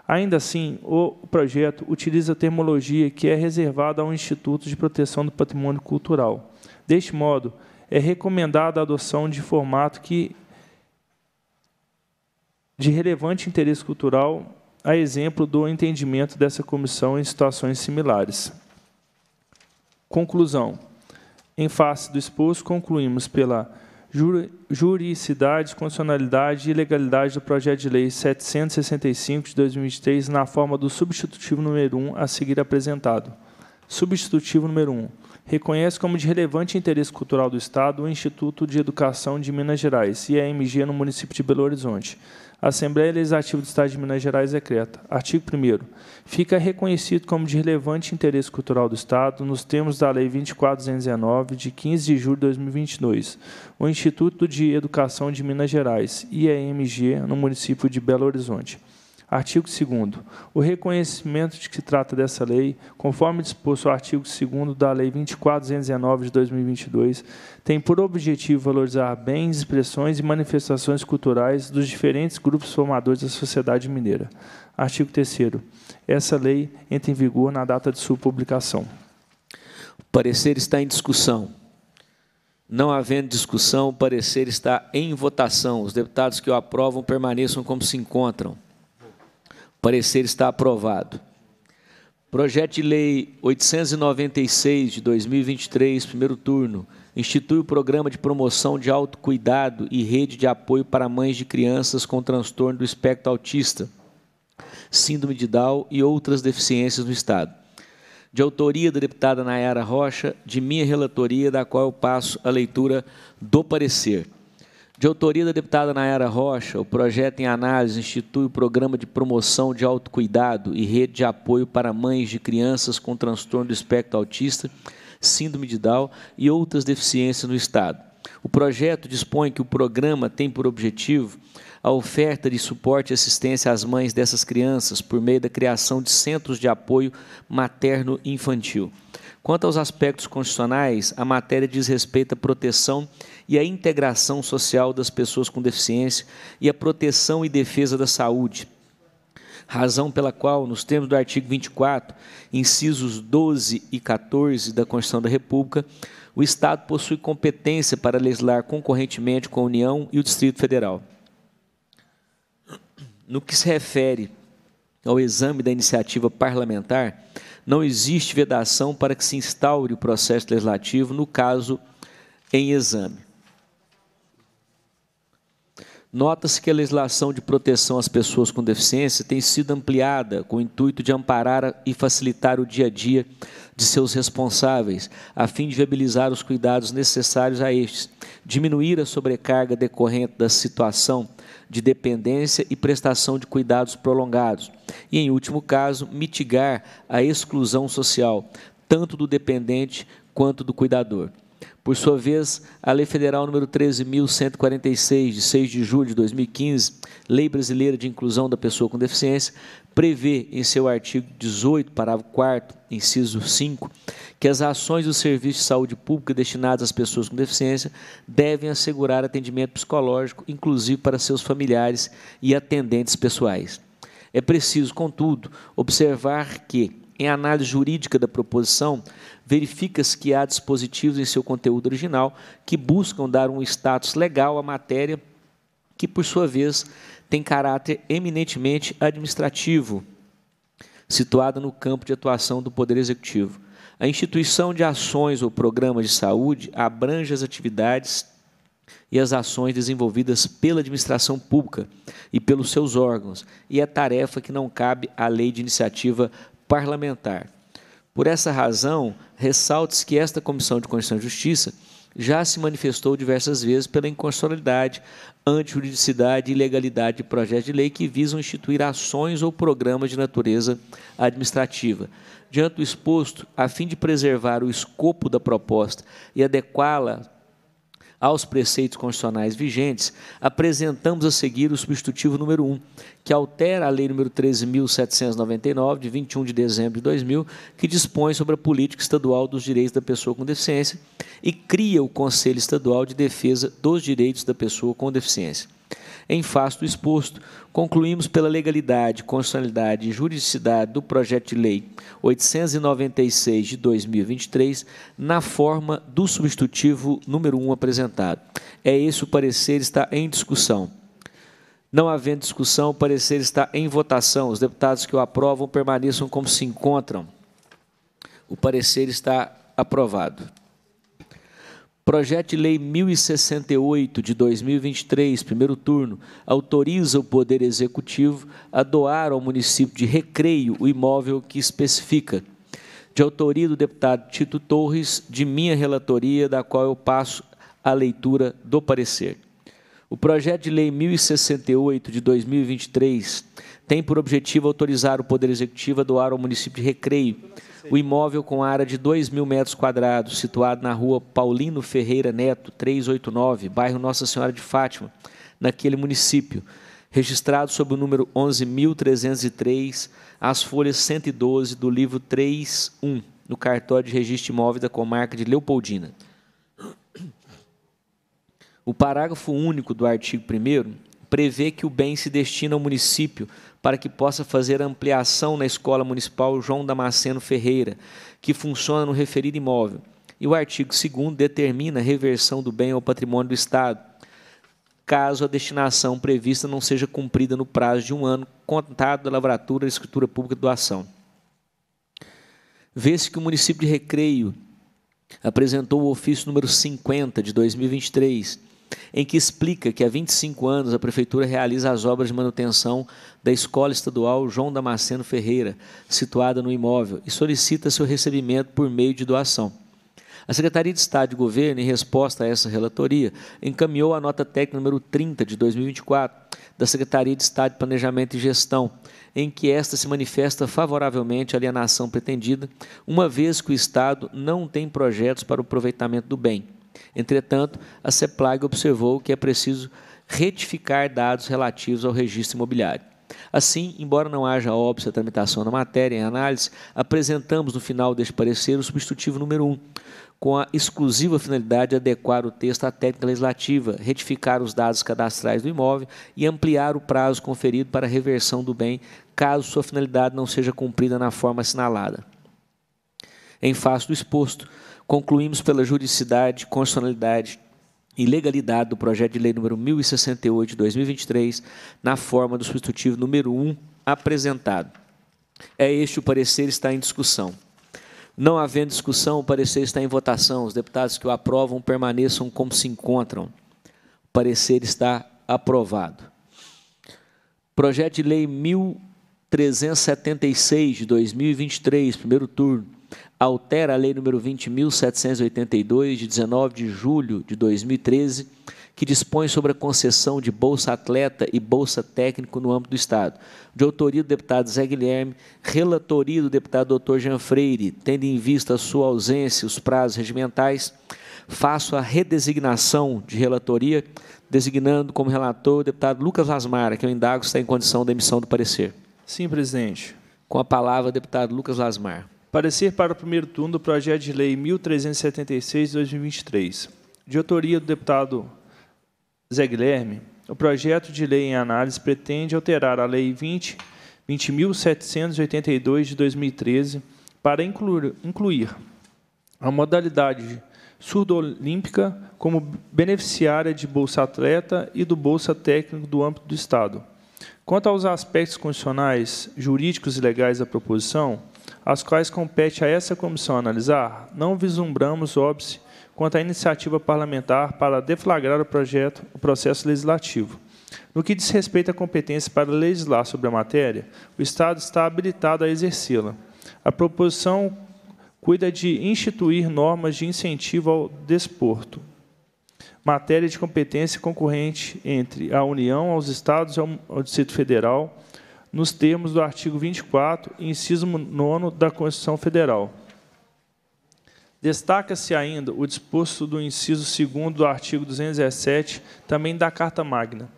Ainda assim, o projeto utiliza a termologia que é reservada ao Instituto de Proteção do Patrimônio Cultural. Deste modo, é recomendada a adoção de formato que de relevante interesse cultural, a exemplo do entendimento dessa comissão em situações similares. Conclusão. Em face do exposto, concluímos pela juridicidade, constitucionalidade e legalidade do projeto de lei 765 de 2023 na forma do substitutivo número 1 a seguir apresentado. Substitutivo número 1. Reconhece como de relevante interesse cultural do Estado o Instituto de Educação de Minas Gerais, IEMG, no município de Belo Horizonte. A Assembleia Legislativa do Estado de Minas Gerais decreta. É Artigo 1 Fica reconhecido como de relevante interesse cultural do Estado, nos termos da Lei 2419, de 15 de julho de 2022, o Instituto de Educação de Minas Gerais, IEMG, no município de Belo Horizonte. Artigo 2 O reconhecimento de que trata dessa lei, conforme disposto o artigo 2 da Lei 24219 de 2022, tem por objetivo valorizar bens, expressões e manifestações culturais dos diferentes grupos formadores da sociedade mineira. Artigo 3 Essa lei entra em vigor na data de sua publicação. O parecer está em discussão. Não havendo discussão, o parecer está em votação. Os deputados que o aprovam permaneçam como se encontram. Parecer está aprovado. Projeto de Lei 896 de 2023, primeiro turno, institui o Programa de Promoção de Autocuidado e Rede de Apoio para Mães de Crianças com Transtorno do Espectro Autista, Síndrome de Down e outras deficiências no Estado. De autoria da deputada Nayara Rocha, de minha relatoria, da qual eu passo a leitura do parecer. De autoria da deputada Nayara Rocha, o projeto em análise institui o Programa de Promoção de Autocuidado e Rede de Apoio para Mães de Crianças com Transtorno do Espectro Autista, Síndrome de Down e outras deficiências no Estado. O projeto dispõe que o programa tem por objetivo a oferta de suporte e assistência às mães dessas crianças por meio da criação de centros de apoio materno-infantil. Quanto aos aspectos constitucionais, a matéria diz respeito à proteção e à integração social das pessoas com deficiência e à proteção e defesa da saúde. Razão pela qual, nos termos do artigo 24, incisos 12 e 14 da Constituição da República, o Estado possui competência para legislar concorrentemente com a União e o Distrito Federal. No que se refere ao exame da iniciativa parlamentar, não existe vedação para que se instaure o processo legislativo no caso em exame. Nota-se que a legislação de proteção às pessoas com deficiência tem sido ampliada com o intuito de amparar e facilitar o dia a dia de seus responsáveis, a fim de viabilizar os cuidados necessários a estes, diminuir a sobrecarga decorrente da situação de dependência e prestação de cuidados prolongados, e, em último caso, mitigar a exclusão social, tanto do dependente quanto do cuidador. Por sua vez, a Lei Federal nº 13.146, de 6 de julho de 2015, Lei Brasileira de Inclusão da Pessoa com Deficiência, prevê em seu artigo 18, parágrafo 4 inciso 5, que as ações do serviço de saúde pública destinadas às pessoas com deficiência devem assegurar atendimento psicológico, inclusive para seus familiares e atendentes pessoais. É preciso, contudo, observar que, em análise jurídica da proposição, verifica-se que há dispositivos em seu conteúdo original que buscam dar um status legal à matéria que, por sua vez, tem caráter eminentemente administrativo, situada no campo de atuação do Poder Executivo. A instituição de ações ou programas de saúde abrange as atividades e as ações desenvolvidas pela administração pública e pelos seus órgãos, e é tarefa que não cabe à lei de iniciativa parlamentar. Por essa razão, ressalta-se que esta Comissão de Constituição e Justiça já se manifestou diversas vezes pela inconstitucionalidade, antijuridicidade e ilegalidade de projetos de lei que visam instituir ações ou programas de natureza administrativa. Diante do exposto, a fim de preservar o escopo da proposta e adequá-la aos preceitos constitucionais vigentes, apresentamos a seguir o substitutivo número 1, que altera a Lei número 13.799, de 21 de dezembro de 2000, que dispõe sobre a política estadual dos direitos da pessoa com deficiência e cria o Conselho Estadual de Defesa dos Direitos da Pessoa com Deficiência. Em face do exposto, concluímos pela legalidade, constitucionalidade e juridicidade do projeto de lei 896 de 2023 na forma do substitutivo número 1 apresentado. É esse o parecer está em discussão. Não havendo discussão, o parecer está em votação. Os deputados que o aprovam permaneçam como se encontram. O parecer está aprovado. Projeto de Lei 1068 de 2023, primeiro turno, autoriza o Poder Executivo a doar ao município de Recreio o imóvel que especifica. De autoria do deputado Tito Torres, de minha relatoria, da qual eu passo a leitura do parecer. O projeto de lei 1068 de 2023 tem por objetivo autorizar o Poder Executivo a doar ao município de Recreio o imóvel com área de 2 mil metros quadrados, situado na rua Paulino Ferreira Neto, 389, bairro Nossa Senhora de Fátima, naquele município, registrado sob o número 11.303, as folhas 112 do livro 3.1, no cartório de registro imóvel da comarca de Leopoldina. O parágrafo único do artigo 1 prevê que o bem se destina ao município para que possa fazer ampliação na Escola Municipal João Damasceno Ferreira, que funciona no referido imóvel. E o artigo 2 determina a reversão do bem ao patrimônio do Estado, caso a destinação prevista não seja cumprida no prazo de um ano contado da lavratura da escritura pública de doação. Vê-se que o município de Recreio apresentou o ofício número 50 de 2023, em que explica que há 25 anos a Prefeitura realiza as obras de manutenção da Escola Estadual João Damasceno Ferreira, situada no imóvel, e solicita seu recebimento por meio de doação. A Secretaria de Estado de Governo, em resposta a essa relatoria, encaminhou a nota técnica número 30 de 2024 da Secretaria de Estado de Planejamento e Gestão, em que esta se manifesta favoravelmente à alienação pretendida, uma vez que o Estado não tem projetos para o aproveitamento do bem. Entretanto, a CEPLAG observou que é preciso retificar dados relativos ao registro imobiliário. Assim, embora não haja óbvio a tramitação na matéria em análise, apresentamos no final deste parecer o substitutivo número 1, com a exclusiva finalidade de adequar o texto à técnica legislativa, retificar os dados cadastrais do imóvel e ampliar o prazo conferido para a reversão do bem, caso sua finalidade não seja cumprida na forma assinalada. Em face do exposto, concluímos pela juridicidade, constitucionalidade e legalidade do projeto de lei número 1068 de 2023, na forma do substitutivo número 1 apresentado. É este o parecer está em discussão. Não havendo discussão, o parecer está em votação. Os deputados que o aprovam permaneçam como se encontram. O parecer está aprovado. Projeto de lei 1.376 de 2023, primeiro turno, altera a Lei nº 20.782, de 19 de julho de 2013, que dispõe sobre a concessão de Bolsa Atleta e Bolsa Técnico no âmbito do Estado. De autoria do deputado Zé Guilherme, relatoria do deputado doutor Jean Freire, tendo em vista a sua ausência e os prazos regimentais, faço a redesignação de relatoria, designando como relator o deputado Lucas Lasmara, que eu indago se está em condição da emissão do parecer. Sim, presidente. Com a palavra, deputado Lucas Lasmar. Parecer para o primeiro turno do projeto de lei 1376/2023, de autoria do deputado Zé Guilherme. O projeto de lei em análise pretende alterar a lei 20 20.782 de 2013 para incluir, incluir a modalidade surdo-olímpica como beneficiária de Bolsa Atleta e do Bolsa Técnico do âmbito do Estado. Quanto aos aspectos constitucionais, jurídicos e legais da proposição, as quais compete a essa comissão analisar, não vislumbramos óbice quanto à iniciativa parlamentar para deflagrar o, projeto, o processo legislativo. No que diz respeito à competência para legislar sobre a matéria, o Estado está habilitado a exercê-la. A proposição cuida de instituir normas de incentivo ao desporto, matéria de competência concorrente entre a União, aos Estados e ao Distrito Federal, nos termos do artigo 24, inciso 9 da Constituição Federal. Destaca-se ainda o disposto do inciso 2 do artigo 217, também da Carta Magna.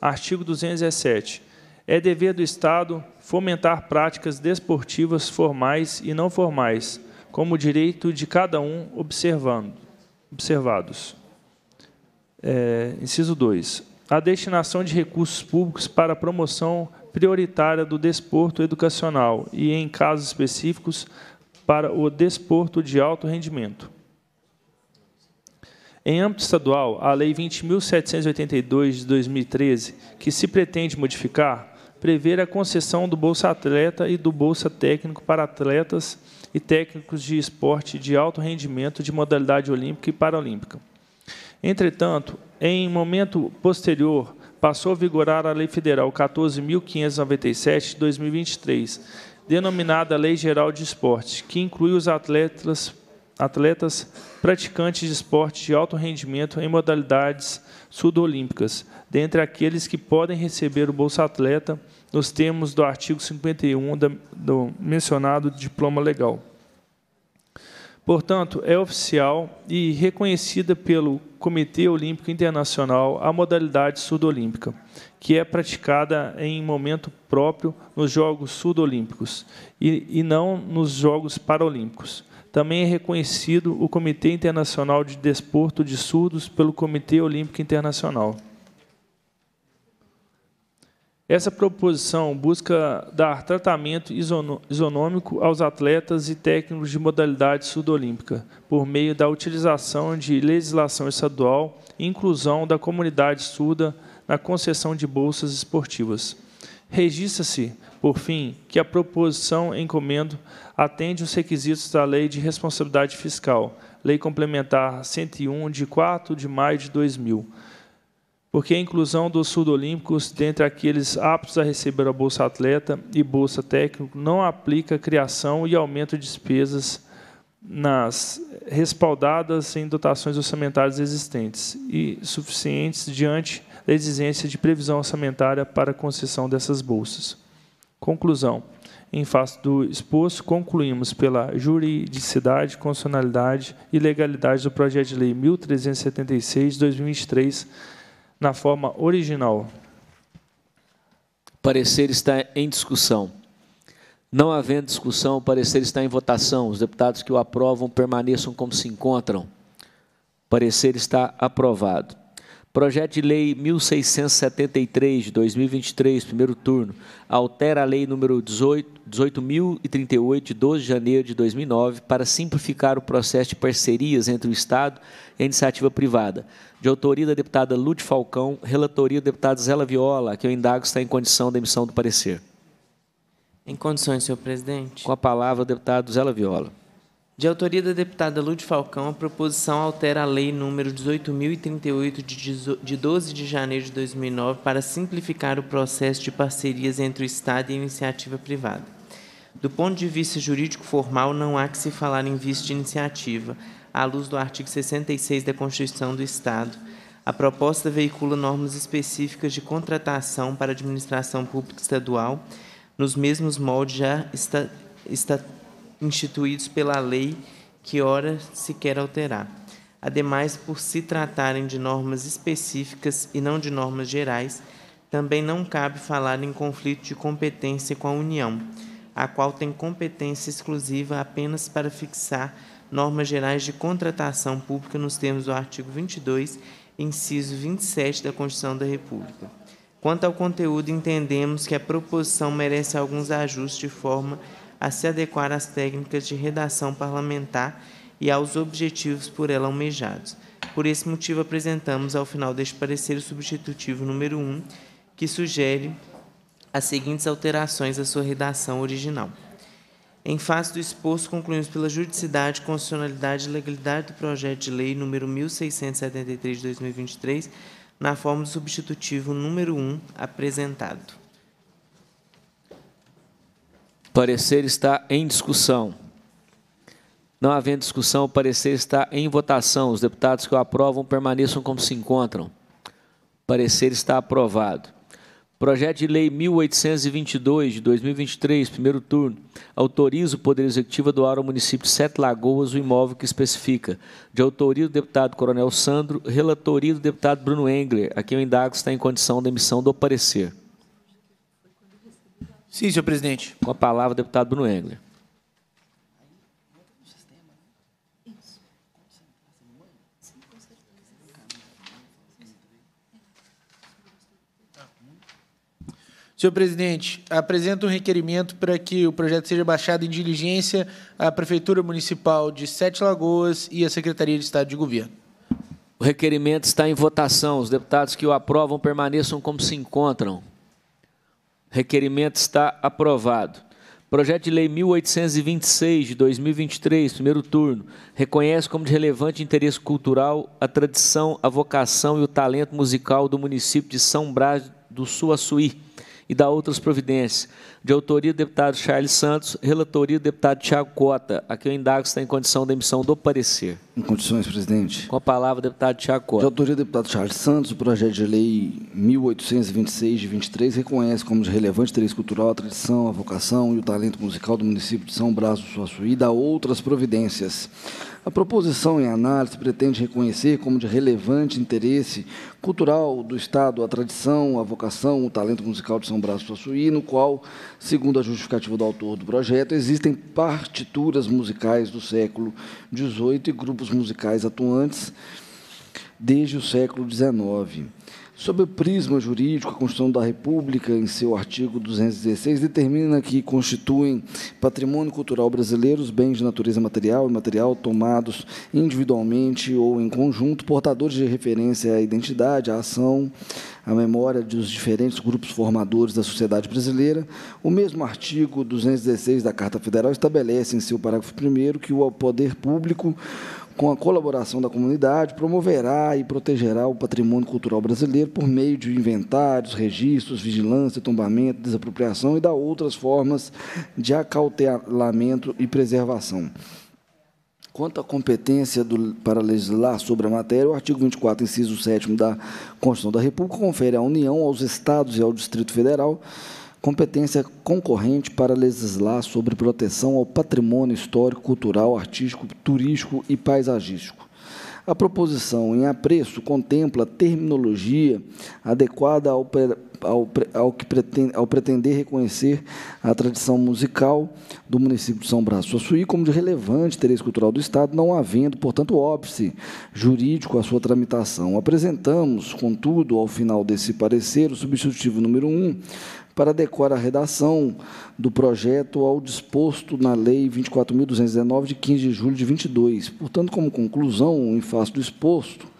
Artigo 217. É dever do Estado fomentar práticas desportivas formais e não formais, como direito de cada um observando, observados. É, inciso 2. A destinação de recursos públicos para a promoção prioritária do desporto educacional e, em casos específicos, para o desporto de alto rendimento. Em âmbito estadual, a Lei 20.782 de 2013, que se pretende modificar, prevê a concessão do Bolsa Atleta e do Bolsa Técnico para atletas e técnicos de esporte de alto rendimento de modalidade olímpica e paralímpica. Entretanto, em momento posterior passou a vigorar a Lei Federal 14.597 de 2023, denominada Lei Geral de Esportes, que inclui os atletas, atletas praticantes de esporte de alto rendimento em modalidades sudolímpicas, dentre aqueles que podem receber o Bolsa Atleta nos termos do artigo 51 da, do mencionado diploma legal. Portanto, é oficial e reconhecida pelo Comitê Olímpico Internacional a modalidade sudolímpica, que é praticada em momento próprio nos Jogos Sudolímpicos e, e não nos Jogos Paralímpicos. Também é reconhecido o Comitê Internacional de Desporto de Surdos pelo Comitê Olímpico Internacional. Essa proposição busca dar tratamento isonômico aos atletas e técnicos de modalidade sudolímpica, por meio da utilização de legislação estadual e inclusão da comunidade surda na concessão de bolsas esportivas. Registra-se, por fim, que a proposição em atende os requisitos da Lei de Responsabilidade Fiscal, Lei Complementar 101, de 4 de maio de 2000, porque a inclusão dos sudolímpicos dentre aqueles aptos a receber a Bolsa Atleta e Bolsa Técnico não aplica criação e aumento de despesas nas respaldadas em dotações orçamentárias existentes e suficientes diante da exigência de previsão orçamentária para a concessão dessas bolsas. Conclusão. Em face do exposto, concluímos pela juridicidade, constitucionalidade e legalidade do projeto de lei 1376 de 2023 na forma original. Parecer está em discussão. Não havendo discussão, o parecer está em votação. Os deputados que o aprovam permaneçam como se encontram. O parecer está aprovado. Projeto de Lei 1673 de 2023, primeiro turno, altera a Lei número 18.038 de 12 de janeiro de 2009 para simplificar o processo de parcerias entre o Estado e a iniciativa privada. De autoria da deputada Lute Falcão, relatoria do deputado Zela Viola, que eu indago está em condição da emissão do parecer. Em condições, senhor presidente. Com a palavra, o deputado Zela Viola. De autoria da deputada Lud Falcão, a proposição altera a Lei Número 18.038, de 12 de janeiro de 2009, para simplificar o processo de parcerias entre o Estado e a iniciativa privada. Do ponto de vista jurídico formal, não há que se falar em vício de iniciativa, à luz do artigo 66 da Constituição do Estado. A proposta veicula normas específicas de contratação para a administração pública estadual, nos mesmos moldes já está, instituídos pela lei que ora se quer alterar. Ademais, por se tratarem de normas específicas e não de normas gerais, também não cabe falar em conflito de competência com a União, a qual tem competência exclusiva apenas para fixar normas gerais de contratação pública nos termos do artigo 22, inciso 27 da Constituição da República. Quanto ao conteúdo, entendemos que a proposição merece alguns ajustes de forma a a se adequar às técnicas de redação parlamentar e aos objetivos por ela almejados. Por esse motivo, apresentamos ao final deste parecer o substitutivo número 1, que sugere as seguintes alterações à sua redação original. Em face do exposto, concluímos pela juridicidade, constitucionalidade e legalidade do projeto de lei número 1673 de 2023, na forma do substitutivo número 1 apresentado parecer está em discussão. Não havendo discussão, o parecer está em votação. Os deputados que o aprovam permaneçam como se encontram. O parecer está aprovado. Projeto de Lei 1822 de 2023, primeiro turno, autoriza o Poder Executivo a doar ao município de Sete Lagoas o imóvel que especifica. De autoria do deputado Coronel Sandro, relatoria do deputado Bruno Engler, a quem o indago está em condição da emissão do parecer. Sim, senhor presidente. Com a palavra, deputado Bruno Engler. Senhor presidente, apresento um requerimento para que o projeto seja baixado em diligência à Prefeitura Municipal de Sete Lagoas e à Secretaria de Estado de Governo. O requerimento está em votação. Os deputados que o aprovam permaneçam como se encontram. Requerimento está aprovado. Projeto de Lei 1826 de 2023, primeiro turno, reconhece como de relevante interesse cultural a tradição, a vocação e o talento musical do município de São Brás do Suaçuí e da outras providências, de autoria do deputado Charles Santos, relatoria do deputado Tiago Cota. Aqui eu indago se está em condição da emissão do parecer. Em condições, presidente. Com a palavra, deputado Tiago Cota. De autoria do deputado Charles Santos, o projeto de lei 1826 de 23 reconhece como de relevante interesse cultural a tradição, a vocação e o talento musical do município de São Brás do Suaçuí e dá outras providências. A proposição em análise pretende reconhecer como de relevante interesse cultural do Estado a tradição, a vocação, o talento musical de São Brás do e no qual Segundo a justificativa do autor do projeto, existem partituras musicais do século XVIII e grupos musicais atuantes desde o século XIX. Sob o prisma jurídico, a Constituição da República, em seu artigo 216, determina que constituem patrimônio cultural brasileiro os bens de natureza material e material tomados individualmente ou em conjunto, portadores de referência à identidade, à ação, à memória dos diferentes grupos formadores da sociedade brasileira. O mesmo artigo 216 da Carta Federal estabelece, em seu parágrafo 1, que o poder público com a colaboração da comunidade, promoverá e protegerá o patrimônio cultural brasileiro por meio de inventários, registros, vigilância, tombamento, desapropriação e da outras formas de acautelamento e preservação. Quanto à competência do, para legislar sobre a matéria, o artigo 24, inciso 7 da Constituição da República, confere à União, aos Estados e ao Distrito Federal competência concorrente para legislar sobre proteção ao patrimônio histórico, cultural, artístico, turístico e paisagístico. A proposição em apreço contempla terminologia adequada ao, ao, ao, que pretende, ao pretender reconhecer a tradição musical do município de São Braço Suaçuí como de relevante interesse cultural do Estado, não havendo, portanto, óbice jurídico à sua tramitação. Apresentamos, contudo, ao final desse parecer, o substitutivo número 1, um, para adequar a redação do projeto ao disposto na Lei 24.219, de 15 de julho de 22. Portanto, como conclusão, em face do exposto,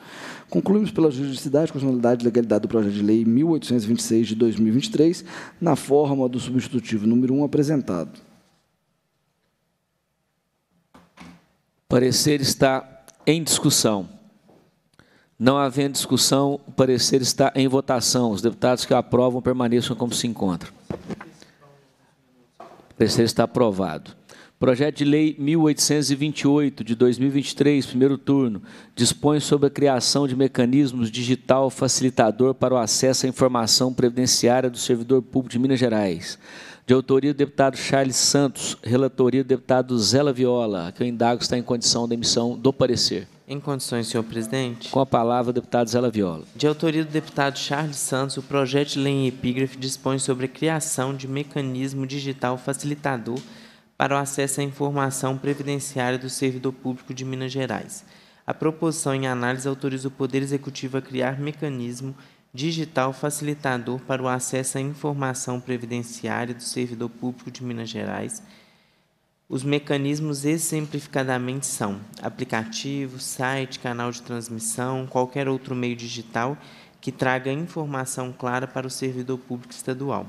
Concluímos pela juridicidade, constitucionalidade e legalidade do projeto de lei 1826 de 2023, na forma do substitutivo número 1 apresentado. O parecer está em discussão. Não havendo discussão, o parecer está em votação. Os deputados que aprovam permaneçam como se encontram. O parecer está aprovado. Projeto de Lei 1828 de 2023, primeiro turno, dispõe sobre a criação de mecanismos digital facilitador para o acesso à informação previdenciária do servidor público de Minas Gerais. De autoria do deputado Charles Santos, relatoria do deputado Zela Viola, que eu indago está em condição da emissão do parecer. Em condições, senhor presidente. Com a palavra, o deputado Zela Viola. De autoria do deputado Charles Santos, o projeto de lei em epígrafe dispõe sobre a criação de mecanismo digital facilitador para o acesso à informação previdenciária do servidor público de Minas Gerais. A proposição em análise autoriza o Poder Executivo a criar mecanismo digital facilitador para o acesso à informação previdenciária do servidor público de Minas Gerais os mecanismos exemplificadamente são aplicativo, site, canal de transmissão, qualquer outro meio digital que traga informação clara para o servidor público estadual.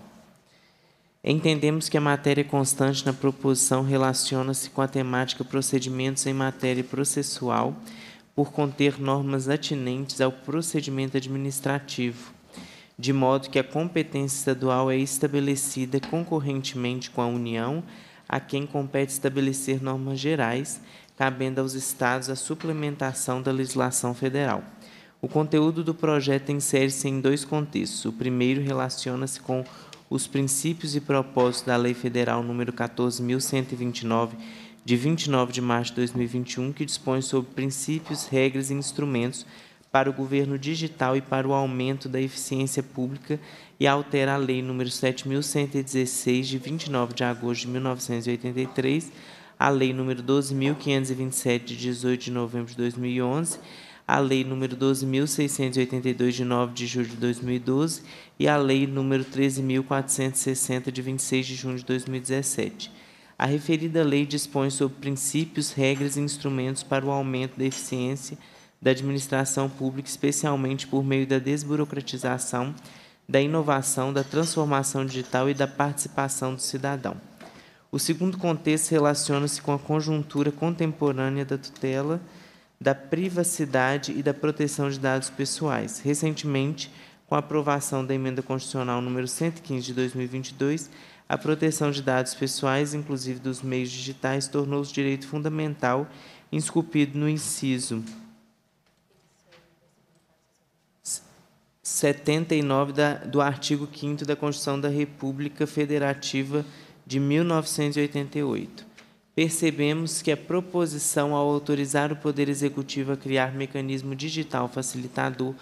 Entendemos que a matéria constante na proposição relaciona-se com a temática procedimentos em matéria processual, por conter normas atinentes ao procedimento administrativo, de modo que a competência estadual é estabelecida concorrentemente com a União a quem compete estabelecer normas gerais, cabendo aos Estados a suplementação da legislação federal. O conteúdo do projeto insere-se em dois contextos. O primeiro relaciona-se com os princípios e propósitos da Lei Federal nº 14.129, de 29 de março de 2021, que dispõe sobre princípios, regras e instrumentos para o governo digital e para o aumento da eficiência pública e altera a Lei nº 7.116, de 29 de agosto de 1983, a Lei nº 12.527, de 18 de novembro de 2011, a Lei nº 12.682, de 9 de julho de 2012 e a Lei nº 13.460, de 26 de junho de 2017. A referida lei dispõe sobre princípios, regras e instrumentos para o aumento da eficiência da administração pública, especialmente por meio da desburocratização, da inovação, da transformação digital e da participação do cidadão. O segundo contexto relaciona-se com a conjuntura contemporânea da tutela, da privacidade e da proteção de dados pessoais. Recentemente, com a aprovação da emenda constitucional número 115 de 2022, a proteção de dados pessoais, inclusive dos meios digitais, tornou-se direito fundamental, esculpido no inciso 79 da, do artigo 5 da Constituição da República Federativa de 1988. Percebemos que a proposição ao autorizar o Poder Executivo a criar mecanismo digital facilitador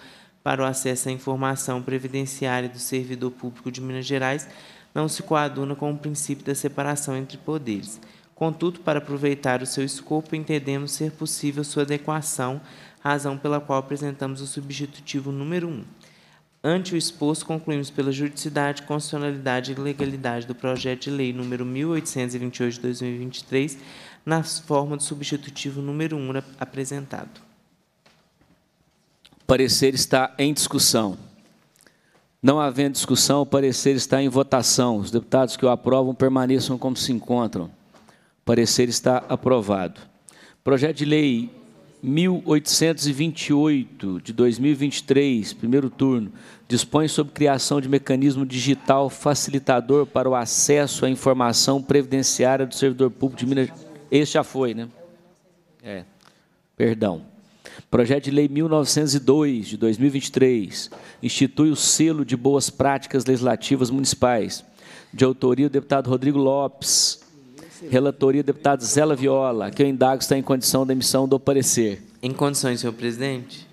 para o acesso à informação previdenciária do servidor público de Minas Gerais não se coaduna com o princípio da separação entre poderes. Contudo, para aproveitar o seu escopo, entendemos ser possível sua adequação, razão pela qual apresentamos o substitutivo número 1. Ante o exposto, concluímos pela juridicidade, constitucionalidade e legalidade do projeto de lei número 1828 de 2023, na forma do substitutivo número 1 apresentado. O parecer está em discussão. Não havendo discussão, o parecer está em votação. Os deputados que o aprovam permaneçam como se encontram. O parecer está aprovado. Projeto de lei 1828 de 2023, primeiro turno, dispõe sobre criação de mecanismo digital facilitador para o acesso à informação previdenciária do servidor público de Minas. Esse já foi, né? É. Perdão. Projeto de Lei 1902 de 2023 institui o selo de boas práticas legislativas municipais, de autoria do deputado Rodrigo Lopes, Relatoria, deputado Zela Viola, que eu indago está em condição da emissão do parecer. Em condições, senhor presidente.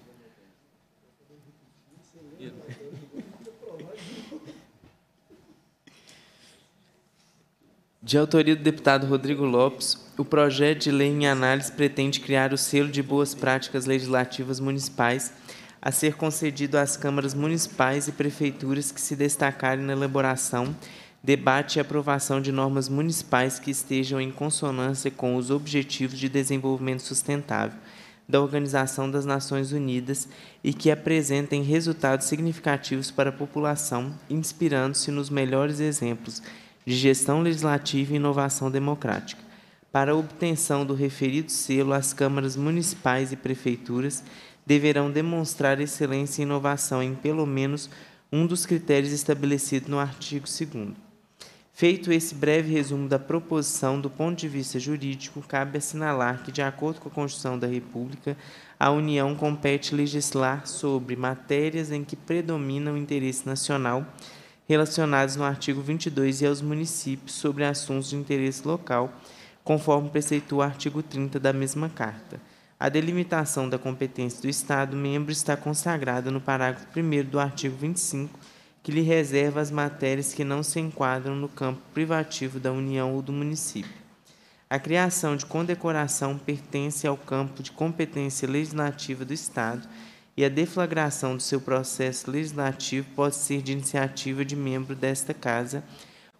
De autoria do deputado Rodrigo Lopes, o projeto de lei em análise pretende criar o selo de boas práticas legislativas municipais a ser concedido às câmaras municipais e prefeituras que se destacarem na elaboração debate e aprovação de normas municipais que estejam em consonância com os Objetivos de Desenvolvimento Sustentável da Organização das Nações Unidas e que apresentem resultados significativos para a população, inspirando-se nos melhores exemplos de gestão legislativa e inovação democrática. Para a obtenção do referido selo, as câmaras municipais e prefeituras deverão demonstrar excelência e inovação em pelo menos um dos critérios estabelecidos no artigo 2 Feito esse breve resumo da proposição do ponto de vista jurídico, cabe assinalar que, de acordo com a Constituição da República, a União compete legislar sobre matérias em que predomina o interesse nacional, relacionados no artigo 22 e aos municípios sobre assuntos de interesse local, conforme preceitua o artigo 30 da mesma Carta. A delimitação da competência do Estado membro está consagrada no parágrafo 1 do artigo 25 que lhe reserva as matérias que não se enquadram no campo privativo da União ou do município. A criação de condecoração pertence ao campo de competência legislativa do Estado e a deflagração do seu processo legislativo pode ser de iniciativa de membro desta Casa,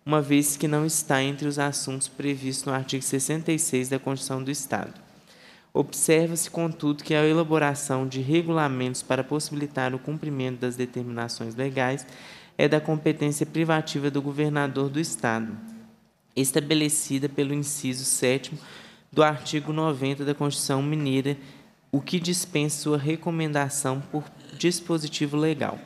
uma vez que não está entre os assuntos previstos no artigo 66 da Constituição do Estado. Observa-se, contudo, que a elaboração de regulamentos para possibilitar o cumprimento das determinações legais é da competência privativa do governador do Estado, estabelecida pelo inciso 7 do artigo 90 da Constituição Mineira, o que dispensa sua recomendação por dispositivo legal.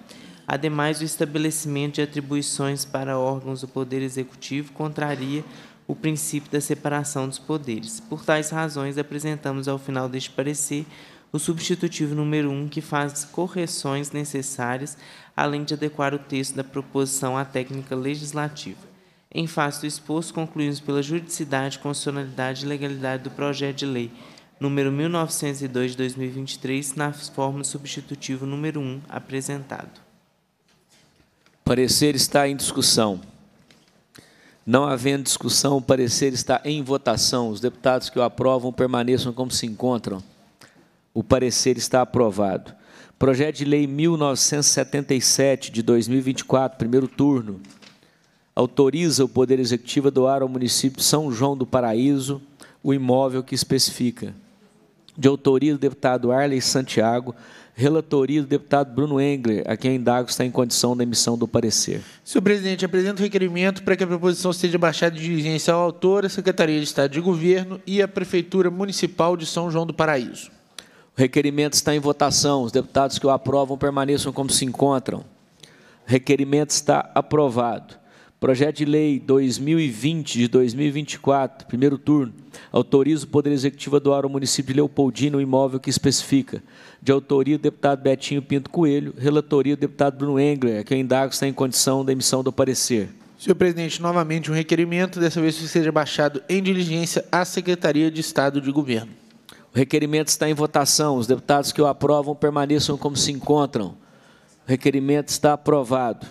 Ademais, o estabelecimento de atribuições para órgãos do Poder Executivo contraria o princípio da separação dos poderes. Por tais razões, apresentamos ao final deste parecer o substitutivo número 1, um, que faz correções necessárias, além de adequar o texto da proposição à técnica legislativa. Em face do exposto, concluímos pela juridicidade, constitucionalidade e legalidade do projeto de lei número 1902 de 2023, na forma substitutivo número 1 apresentado. Parecer está em discussão. Não havendo discussão, o parecer está em votação. Os deputados que o aprovam permaneçam como se encontram. O parecer está aprovado. Projeto de Lei 1977, de 2024, primeiro turno, autoriza o Poder Executivo a doar ao município de São João do Paraíso o imóvel que especifica. De autoria do deputado Arley Santiago, relatoria do deputado Bruno Engler, a quem indago está em condição da emissão do parecer. Senhor presidente, apresento o requerimento para que a proposição seja baixada de diligência ao autor, a Secretaria de Estado de Governo e a Prefeitura Municipal de São João do Paraíso. O requerimento está em votação. Os deputados que o aprovam permaneçam como se encontram. O requerimento está aprovado. Projeto de Lei 2020 de 2024, primeiro turno, autoriza o Poder Executivo a doar ao município de Leopoldina o imóvel que especifica. De autoria do deputado Betinho Pinto Coelho, relatoria do deputado Bruno Engler, Que quem indago está em condição da emissão do parecer. Senhor presidente, novamente um requerimento, dessa vez que seja baixado em diligência à Secretaria de Estado de Governo. O requerimento está em votação. Os deputados que o aprovam permaneçam como se encontram. O requerimento está aprovado.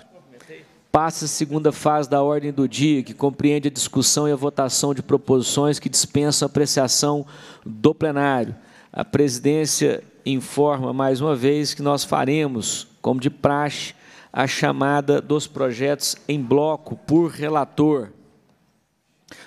Passa a segunda fase da ordem do dia, que compreende a discussão e a votação de proposições que dispensam apreciação do plenário. A presidência informa mais uma vez que nós faremos, como de praxe, a chamada dos projetos em bloco por relator,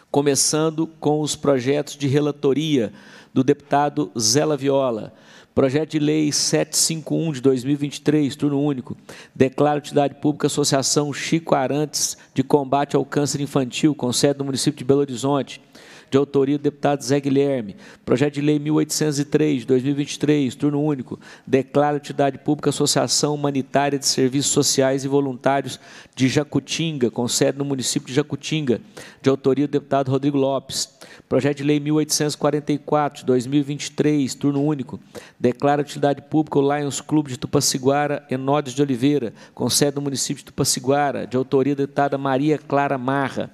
começando com os projetos de relatoria do deputado Zela Viola. Projeto de Lei 751 de 2023, turno único. Declara utilidade pública Associação Chico Arantes de Combate ao Câncer Infantil, com sede no município de Belo Horizonte de autoria do deputado Zé Guilherme. Projeto de Lei 1803, 2023, turno único, declara atividade pública Associação Humanitária de Serviços Sociais e Voluntários de Jacutinga, com sede no município de Jacutinga, de autoria do deputado Rodrigo Lopes. Projeto de Lei 1844, 2023, turno único, declara utilidade pública o Lions Clube de Tupaciguara, Enodes de Oliveira, com sede no município de Tupaciguara, de autoria da deputada Maria Clara Marra.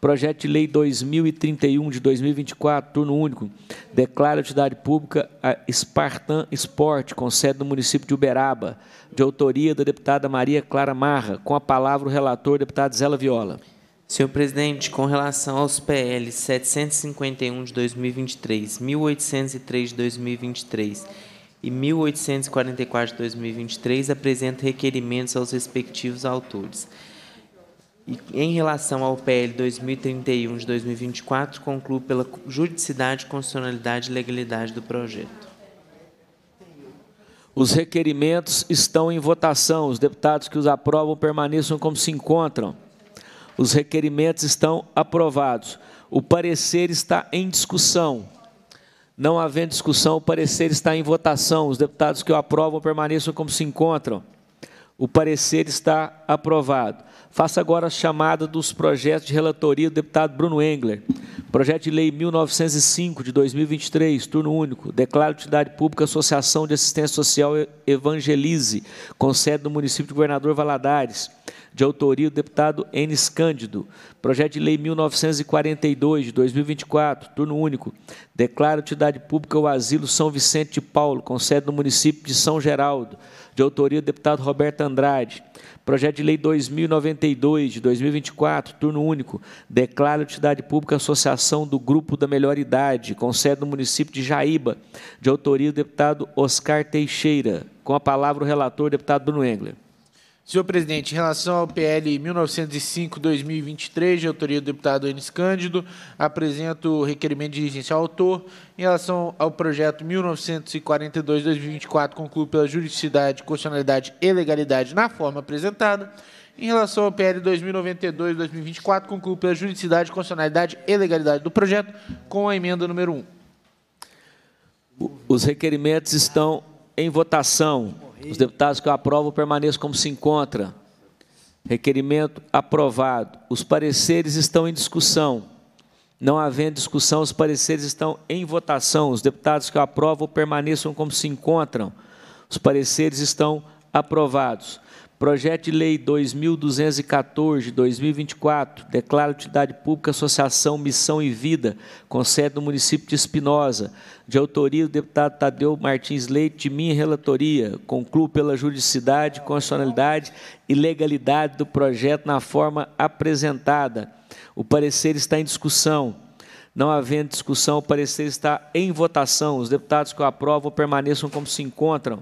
Projeto de Lei 2031 de 2024, turno único, declara a atividade pública a Spartan Sport, com sede no município de Uberaba, de autoria da deputada Maria Clara Marra. Com a palavra o relator, deputado Zela Viola. Senhor presidente, com relação aos PL 751 de 2023, 1803 de 2023 e 1844 de 2023, apresenta requerimentos aos respectivos autores. E em relação ao PL 2031 de 2024, concluo pela juridicidade, constitucionalidade e legalidade do projeto. Os requerimentos estão em votação. Os deputados que os aprovam permaneçam como se encontram. Os requerimentos estão aprovados. O parecer está em discussão. Não havendo discussão, o parecer está em votação. Os deputados que o aprovam permaneçam como se encontram. O parecer está aprovado. Faça agora a chamada dos projetos de relatoria do deputado Bruno Engler. Projeto de Lei 1905 de 2023, turno único. Declaro de utilidade pública Associação de Assistência Social Evangelize, com sede no município de Governador Valadares de autoria do deputado Enes Cândido. Projeto de Lei 1942, de 2024, turno único. Declara utilidade pública o Asilo São Vicente de Paulo, com sede no município de São Geraldo, de autoria do deputado Roberto Andrade. Projeto de Lei 2092, de 2024, turno único. Declara utilidade pública a Associação do Grupo da Melhor Idade, com sede no município de Jaíba, de autoria do deputado Oscar Teixeira. Com a palavra o relator, deputado Bruno Engler. Senhor presidente, em relação ao PL 1905-2023, de autoria do deputado Enes Cândido, apresento o requerimento de diligência ao autor. Em relação ao projeto 1942-2024, concluo pela juridicidade, constitucionalidade e legalidade na forma apresentada. Em relação ao PL 2092-2024, concluo pela juridicidade, constitucionalidade e legalidade do projeto, com a emenda número 1. Os requerimentos estão em votação. Os deputados que eu aprovo permaneçam como se encontra. Requerimento aprovado. Os pareceres estão em discussão. Não havendo discussão, os pareceres estão em votação. Os deputados que eu aprovo permaneçam como se encontram. Os pareceres estão aprovados. Projeto de Lei 2214, 2024, declara utilidade pública Associação Missão e Vida, com sede no município de Espinosa, de autoria do deputado Tadeu Martins Leite, de minha relatoria. Concluo pela juridicidade, constitucionalidade e legalidade do projeto na forma apresentada. O parecer está em discussão. Não havendo discussão, o parecer está em votação. Os deputados que o aprovam permaneçam como se encontram.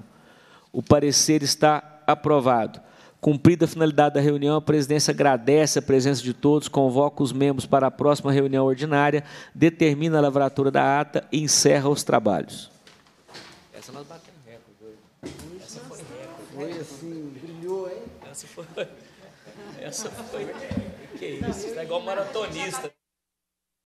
O parecer está aprovado. Cumprida a finalidade da reunião, a presidência agradece a presença de todos, convoca os membros para a próxima reunião ordinária, determina a lavratura da ata e encerra os trabalhos. Essa nós batemos recorde. Essa foi recorde. Foi assim, brilhou, hein? Essa foi. Essa foi. O Que é isso? é igual maratonista.